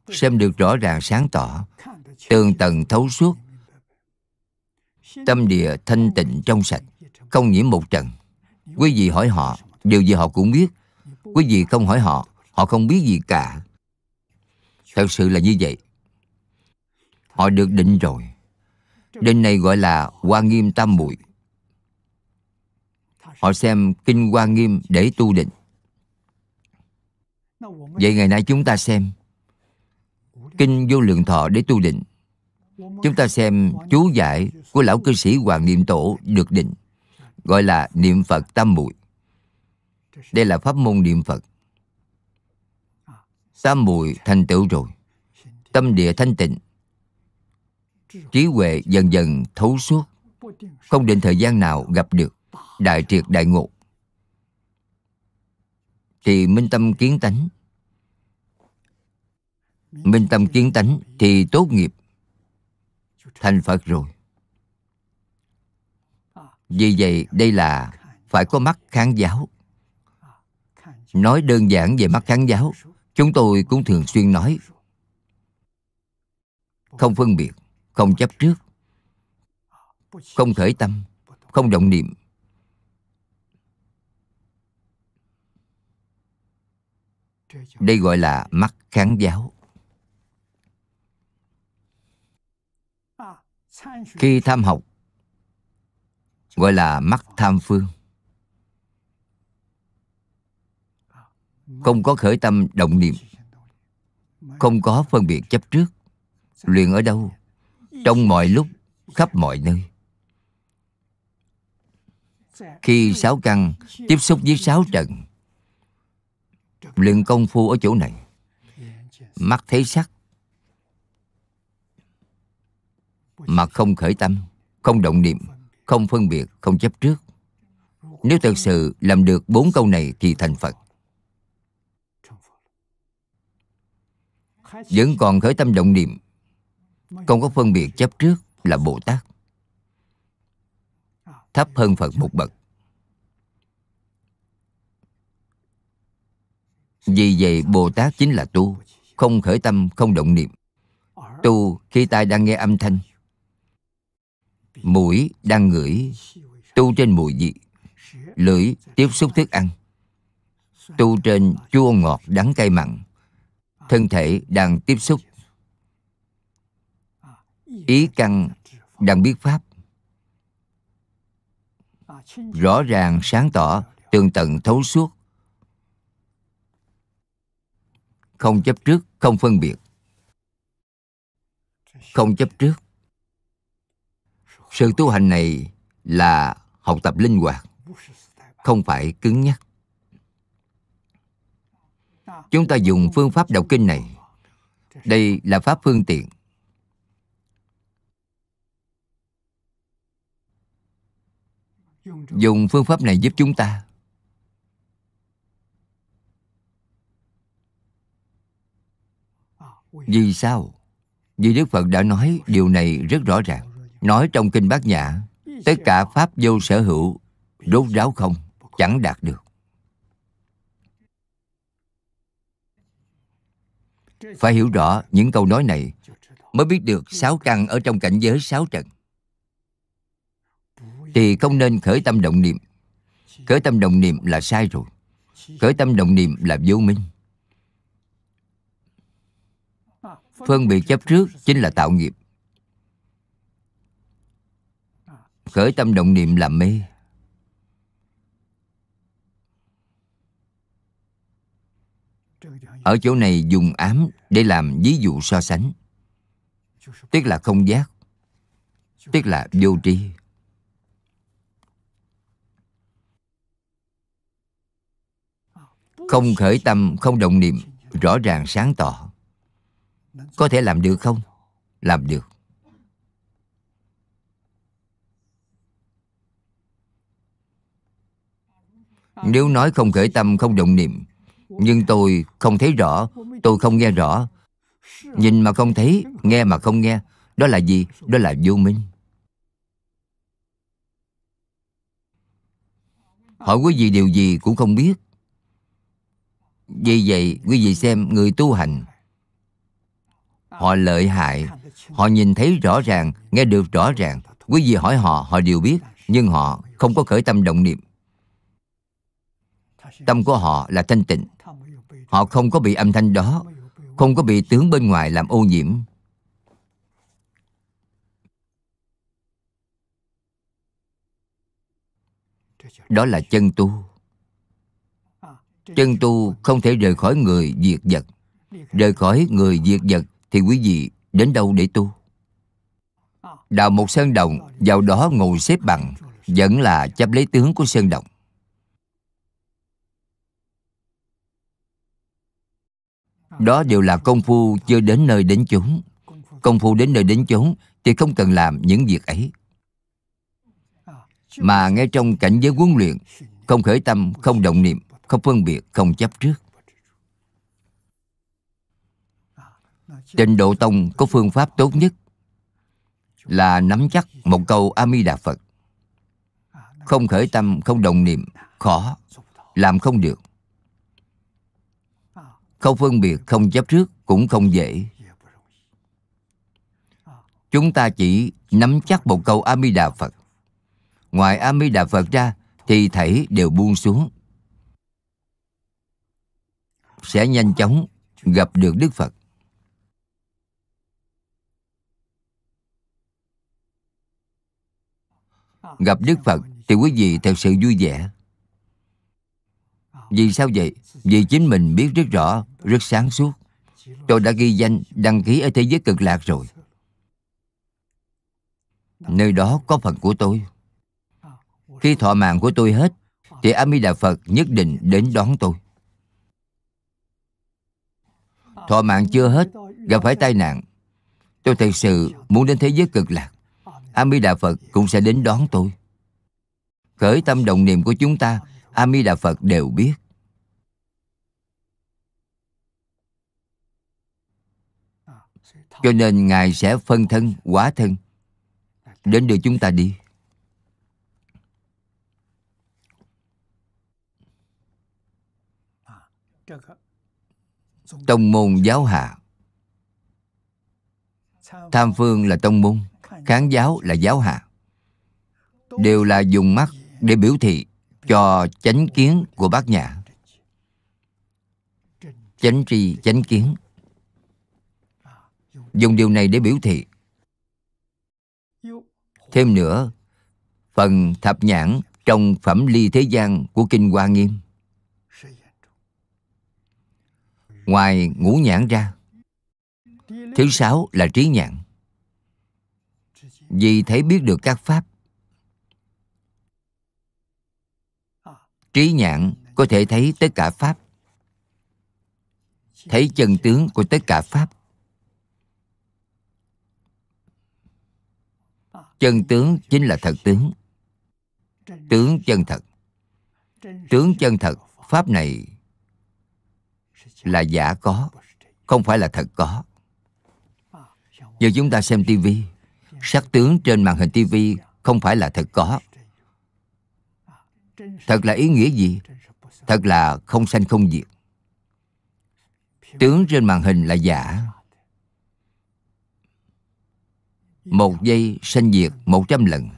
xem được rõ ràng sáng tỏ tường tầng thấu suốt tâm địa thanh tịnh trong sạch không nhiễm một trần quý vị hỏi họ điều gì họ cũng biết quý vị không hỏi họ họ không biết gì cả thật sự là như vậy họ được định rồi định này gọi là hoa nghiêm tam muội họ xem kinh hoa nghiêm để tu định Vậy ngày nay chúng ta xem Kinh Vô Lượng Thọ để tu định Chúng ta xem chú giải của lão cư sĩ Hoàng Niệm Tổ được định Gọi là niệm Phật tam muội Đây là pháp môn niệm Phật Tam muội thành tựu rồi Tâm địa thanh tịnh Trí huệ dần dần thấu suốt Không định thời gian nào gặp được Đại triệt đại ngộ thì minh tâm kiến tánh minh tâm kiến tánh thì tốt nghiệp thành phật rồi vì vậy đây là phải có mắt kháng giáo nói đơn giản về mắt kháng giáo chúng tôi cũng thường xuyên nói không phân biệt không chấp trước không khởi tâm không động niệm Đây gọi là mắt kháng giáo. Khi tham học, gọi là mắt tham phương. Không có khởi tâm động niệm, không có phân biệt chấp trước, luyện ở đâu, trong mọi lúc, khắp mọi nơi khi sáu căn tiếp xúc với sáu trần Luyện công phu ở chỗ này Mắt thấy sắc Mà không khởi tâm Không động niệm Không phân biệt Không chấp trước Nếu thật sự làm được bốn câu này Thì thành Phật Vẫn còn khởi tâm động niệm Không có phân biệt chấp trước là Bồ Tát Thấp hơn Phật một bậc Vì vậy Bồ Tát chính là tu Không khởi tâm, không động niệm Tu khi tai đang nghe âm thanh Mũi đang ngửi Tu trên mùi vị Lưỡi tiếp xúc thức ăn Tu trên chua ngọt đắng cay mặn Thân thể đang tiếp xúc Ý căn đang biết pháp Rõ ràng sáng tỏ Tường tận thấu suốt không chấp trước không phân biệt không chấp trước sự tu hành này là học tập linh hoạt không phải cứng nhắc chúng ta dùng phương pháp đọc kinh này đây là pháp phương tiện dùng phương pháp này giúp chúng ta Vì sao? Vì Đức Phật đã nói điều này rất rõ ràng Nói trong Kinh Bát Nhã Tất cả Pháp vô sở hữu Rốt ráo không Chẳng đạt được Phải hiểu rõ những câu nói này Mới biết được sáu căn ở trong cảnh giới sáu trần Thì không nên khởi tâm động niệm Khởi tâm động niệm là sai rồi Khởi tâm động niệm là vô minh phân biệt chấp trước chính là tạo nghiệp khởi tâm động niệm làm mê ở chỗ này dùng ám để làm ví dụ so sánh tức là không giác tức là vô tri không khởi tâm không động niệm rõ ràng sáng tỏ có thể làm được không làm được nếu nói không khởi tâm không động niệm nhưng tôi không thấy rõ tôi không nghe rõ nhìn mà không thấy nghe mà không nghe đó là gì đó là vô minh hỏi quý vị điều gì cũng không biết vì vậy quý vị xem người tu hành họ lợi hại họ nhìn thấy rõ ràng nghe được rõ ràng quý vị hỏi họ họ đều biết nhưng họ không có khởi tâm động niệm tâm của họ là thanh tịnh họ không có bị âm thanh đó không có bị tướng bên ngoài làm ô nhiễm đó là chân tu chân tu không thể rời khỏi người diệt vật rời khỏi người diệt vật thì quý vị đến đâu để tu đào một sơn động vào đó ngồi xếp bằng vẫn là chấp lấy tướng của sơn động đó đều là công phu chưa đến nơi đến chốn công phu đến nơi đến chốn thì không cần làm những việc ấy mà ngay trong cảnh giới huấn luyện không khởi tâm không động niệm không phân biệt không chấp trước Tịnh Độ Tông có phương pháp tốt nhất là nắm chắc một câu A Di Đà Phật. Không khởi tâm, không động niệm, khó, làm không được. Không phân biệt, không chấp trước cũng không dễ. Chúng ta chỉ nắm chắc một câu A Di Đà Phật. Ngoài A Di Đà Phật ra thì thảy đều buông xuống sẽ nhanh chóng gặp được Đức Phật. gặp Đức Phật thì quý vị thật sự vui vẻ. Vì sao vậy? Vì chính mình biết rất rõ, rất sáng suốt. Tôi đã ghi danh đăng ký ở thế giới cực lạc rồi. Nơi đó có phần của tôi. Khi thọ mạng của tôi hết, thì A Di Đà Phật nhất định đến đón tôi. Thọ mạng chưa hết, gặp phải tai nạn, tôi thật sự muốn đến thế giới cực lạc a di đà phật cũng sẽ đến đón tôi khởi tâm đồng niệm của chúng ta a di đà phật đều biết cho nên ngài sẽ phân thân quá thân đến đưa chúng ta đi tông môn giáo hạ tham phương là tông môn kháng giáo là giáo hạ đều là dùng mắt để biểu thị cho chánh kiến của bác nhã chánh tri chánh kiến dùng điều này để biểu thị thêm nữa phần thập nhãn trong phẩm ly thế gian của kinh hoa nghiêm ngoài ngũ nhãn ra thứ sáu là trí nhãn vì thấy biết được các pháp. Trí nhãn có thể thấy tất cả pháp, thấy chân tướng của tất cả pháp. Chân tướng chính là thật tướng, tướng chân thật. Tướng chân thật, pháp này là giả có, không phải là thật có. Giờ chúng ta xem tivi Sát tướng trên màn hình tivi không phải là thật có. Thật là ý nghĩa gì? Thật là không sanh không diệt. Tướng trên màn hình là giả. Một giây sanh diệt một trăm lần.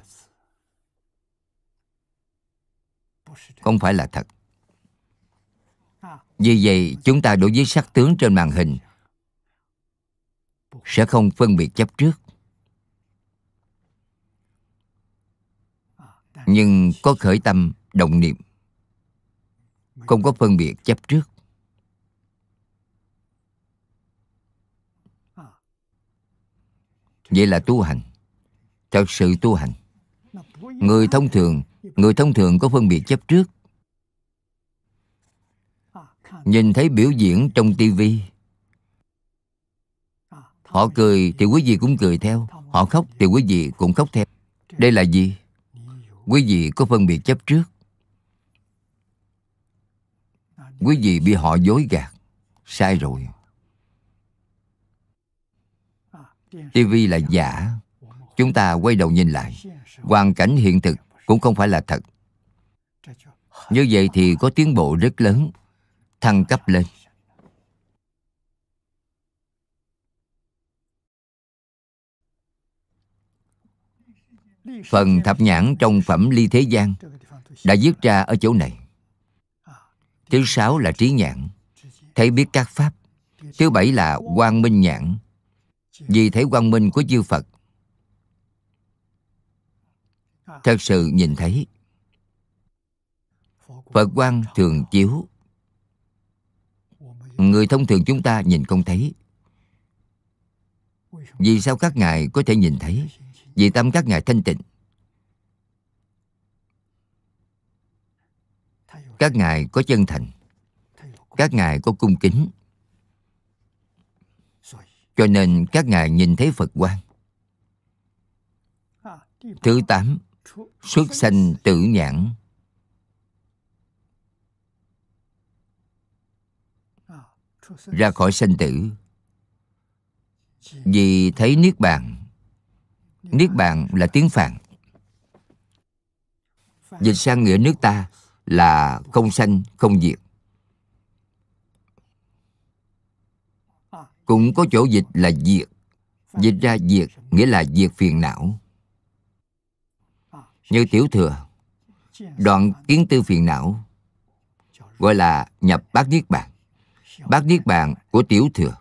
Không phải là thật. Vì vậy, chúng ta đối với sắc tướng trên màn hình sẽ không phân biệt chấp trước. nhưng có khởi tâm động niệm không có phân biệt chấp trước vậy là tu hành thật sự tu hành người thông thường người thông thường có phân biệt chấp trước nhìn thấy biểu diễn trong tivi họ cười thì quý vị cũng cười theo họ khóc thì quý vị cũng khóc theo đây là gì quý vị có phân biệt chấp trước quý vị bị họ dối gạt sai rồi tv là giả chúng ta quay đầu nhìn lại hoàn cảnh hiện thực cũng không phải là thật như vậy thì có tiến bộ rất lớn thăng cấp lên phần thập nhãn trong phẩm ly thế gian đã viết ra ở chỗ này thứ sáu là trí nhãn thấy biết các pháp thứ bảy là quang minh nhãn vì thấy quang minh của chư phật thật sự nhìn thấy phật quang thường chiếu người thông thường chúng ta nhìn không thấy vì sao các ngài có thể nhìn thấy vì tâm các ngài thanh tịnh các ngài có chân thành các ngài có cung kính cho nên các ngài nhìn thấy phật quan thứ tám xuất sanh tử nhãn ra khỏi sanh tử vì thấy niết bàn niết bàn là tiếng phạn dịch sang nghĩa nước ta là không sanh không diệt cũng có chỗ dịch là diệt dịch ra diệt nghĩa là diệt phiền não như tiểu thừa đoạn kiến tư phiền não gọi là nhập bát niết bàn bát niết bàn của tiểu thừa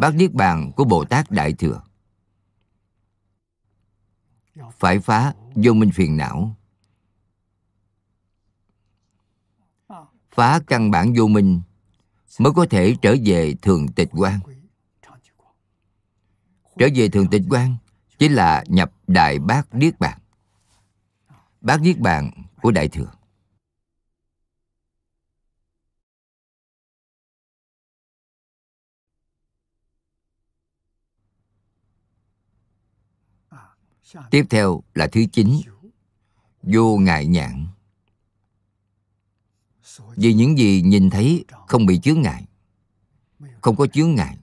bát niết bàn của bồ tát đại thừa phải phá vô minh phiền não phá căn bản vô minh mới có thể trở về thường tịch quan trở về thường tịch quan chính là nhập đại bác niết bàn bác niết bàn của đại thừa tiếp theo là thứ chín vô ngại nhãn vì những gì nhìn thấy không bị chướng ngại không có chướng ngại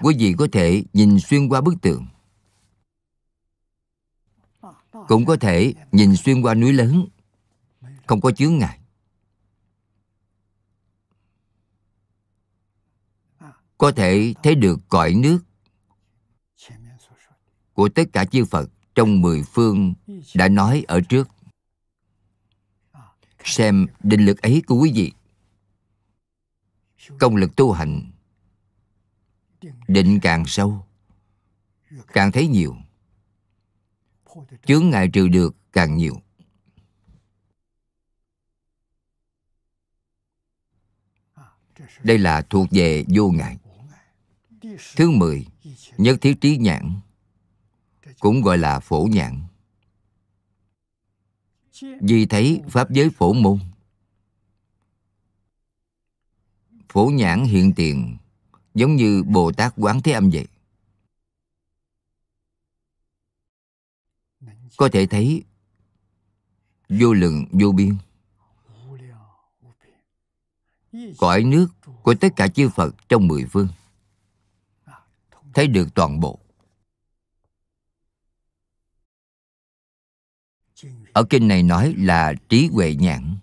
quý vị có thể nhìn xuyên qua bức tượng cũng có thể nhìn xuyên qua núi lớn không có chướng ngại có thể thấy được cõi nước của tất cả chư phật trong mười phương đã nói ở trước xem định lực ấy của quý vị công lực tu hành định càng sâu càng thấy nhiều chướng ngại trừ được càng nhiều đây là thuộc về vô ngại thứ mười nhất thiết trí nhãn cũng gọi là phổ nhãn vì thấy Pháp giới phổ môn Phổ nhãn hiện tiền Giống như Bồ Tát Quán Thế Âm vậy Có thể thấy Vô lượng vô biên Cõi nước của tất cả chư Phật trong mười phương Thấy được toàn bộ Ở kinh này nói là trí huệ nhãn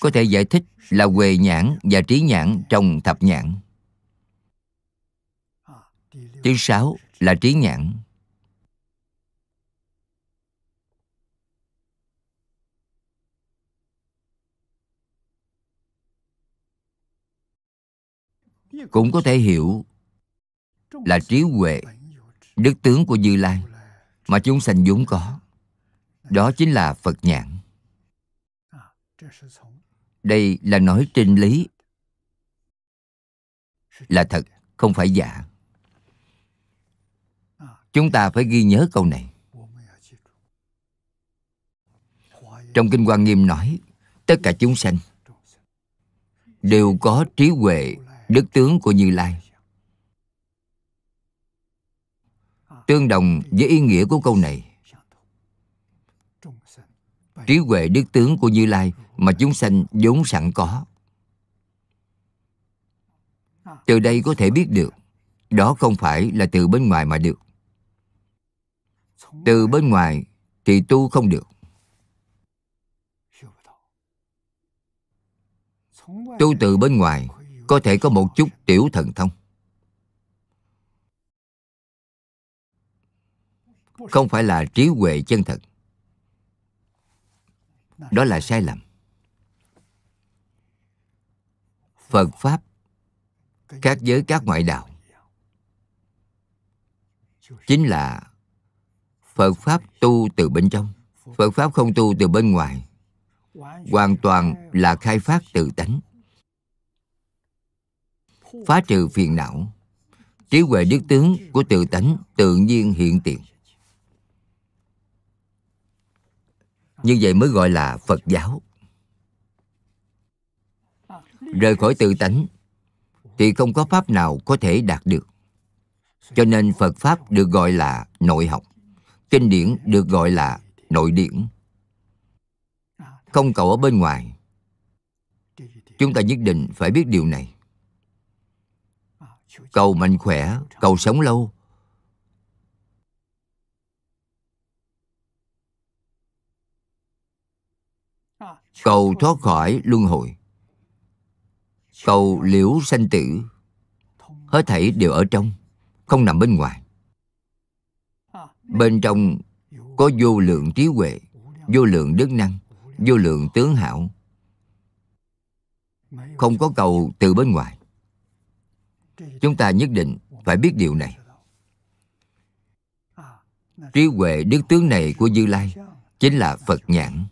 Có thể giải thích là huệ nhãn và trí nhãn trong thập nhãn Thứ sáu là trí nhãn cũng có thể hiểu là trí huệ đức tướng của như lai mà chúng sanh vốn có đó chính là phật nhãn đây là nói trên lý là thật không phải giả chúng ta phải ghi nhớ câu này trong kinh quan nghiêm nói tất cả chúng sanh đều có trí huệ đức tướng của như lai tương đồng với ý nghĩa của câu này trí huệ đức tướng của như lai mà chúng sanh vốn sẵn có từ đây có thể biết được đó không phải là từ bên ngoài mà được từ bên ngoài thì tu không được tu từ bên ngoài có thể có một chút tiểu thần thông không phải là trí huệ chân thật đó là sai lầm phật pháp các giới các ngoại đạo chính là phật pháp tu từ bên trong phật pháp không tu từ bên ngoài hoàn toàn là khai phát từ tánh phá trừ phiền não trí huệ đức tướng của tự tánh tự nhiên hiện tiền Như vậy mới gọi là Phật giáo Rời khỏi tự tánh Thì không có Pháp nào có thể đạt được Cho nên Phật Pháp được gọi là nội học Kinh điển được gọi là nội điển Không cầu ở bên ngoài Chúng ta nhất định phải biết điều này Cầu mạnh khỏe, cầu sống lâu cầu thoát khỏi luân hồi cầu liễu sanh tử hết thảy đều ở trong không nằm bên ngoài bên trong có vô lượng trí huệ vô lượng đức năng vô lượng tướng hảo không có cầu từ bên ngoài chúng ta nhất định phải biết điều này trí huệ đức tướng này của Dư lai chính là phật nhãn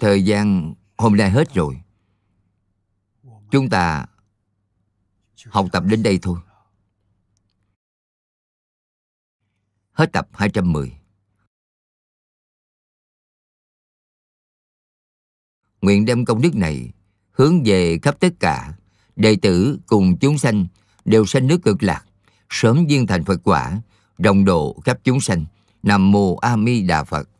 Thời gian hôm nay hết rồi Chúng ta học tập đến đây thôi Hết tập 210 Nguyện đem công đức này hướng về khắp tất cả đệ tử cùng chúng sanh đều sanh nước cực lạc sớm viên thành Phật quả rộng độ khắp chúng sanh Nam Mô A Di Đà Phật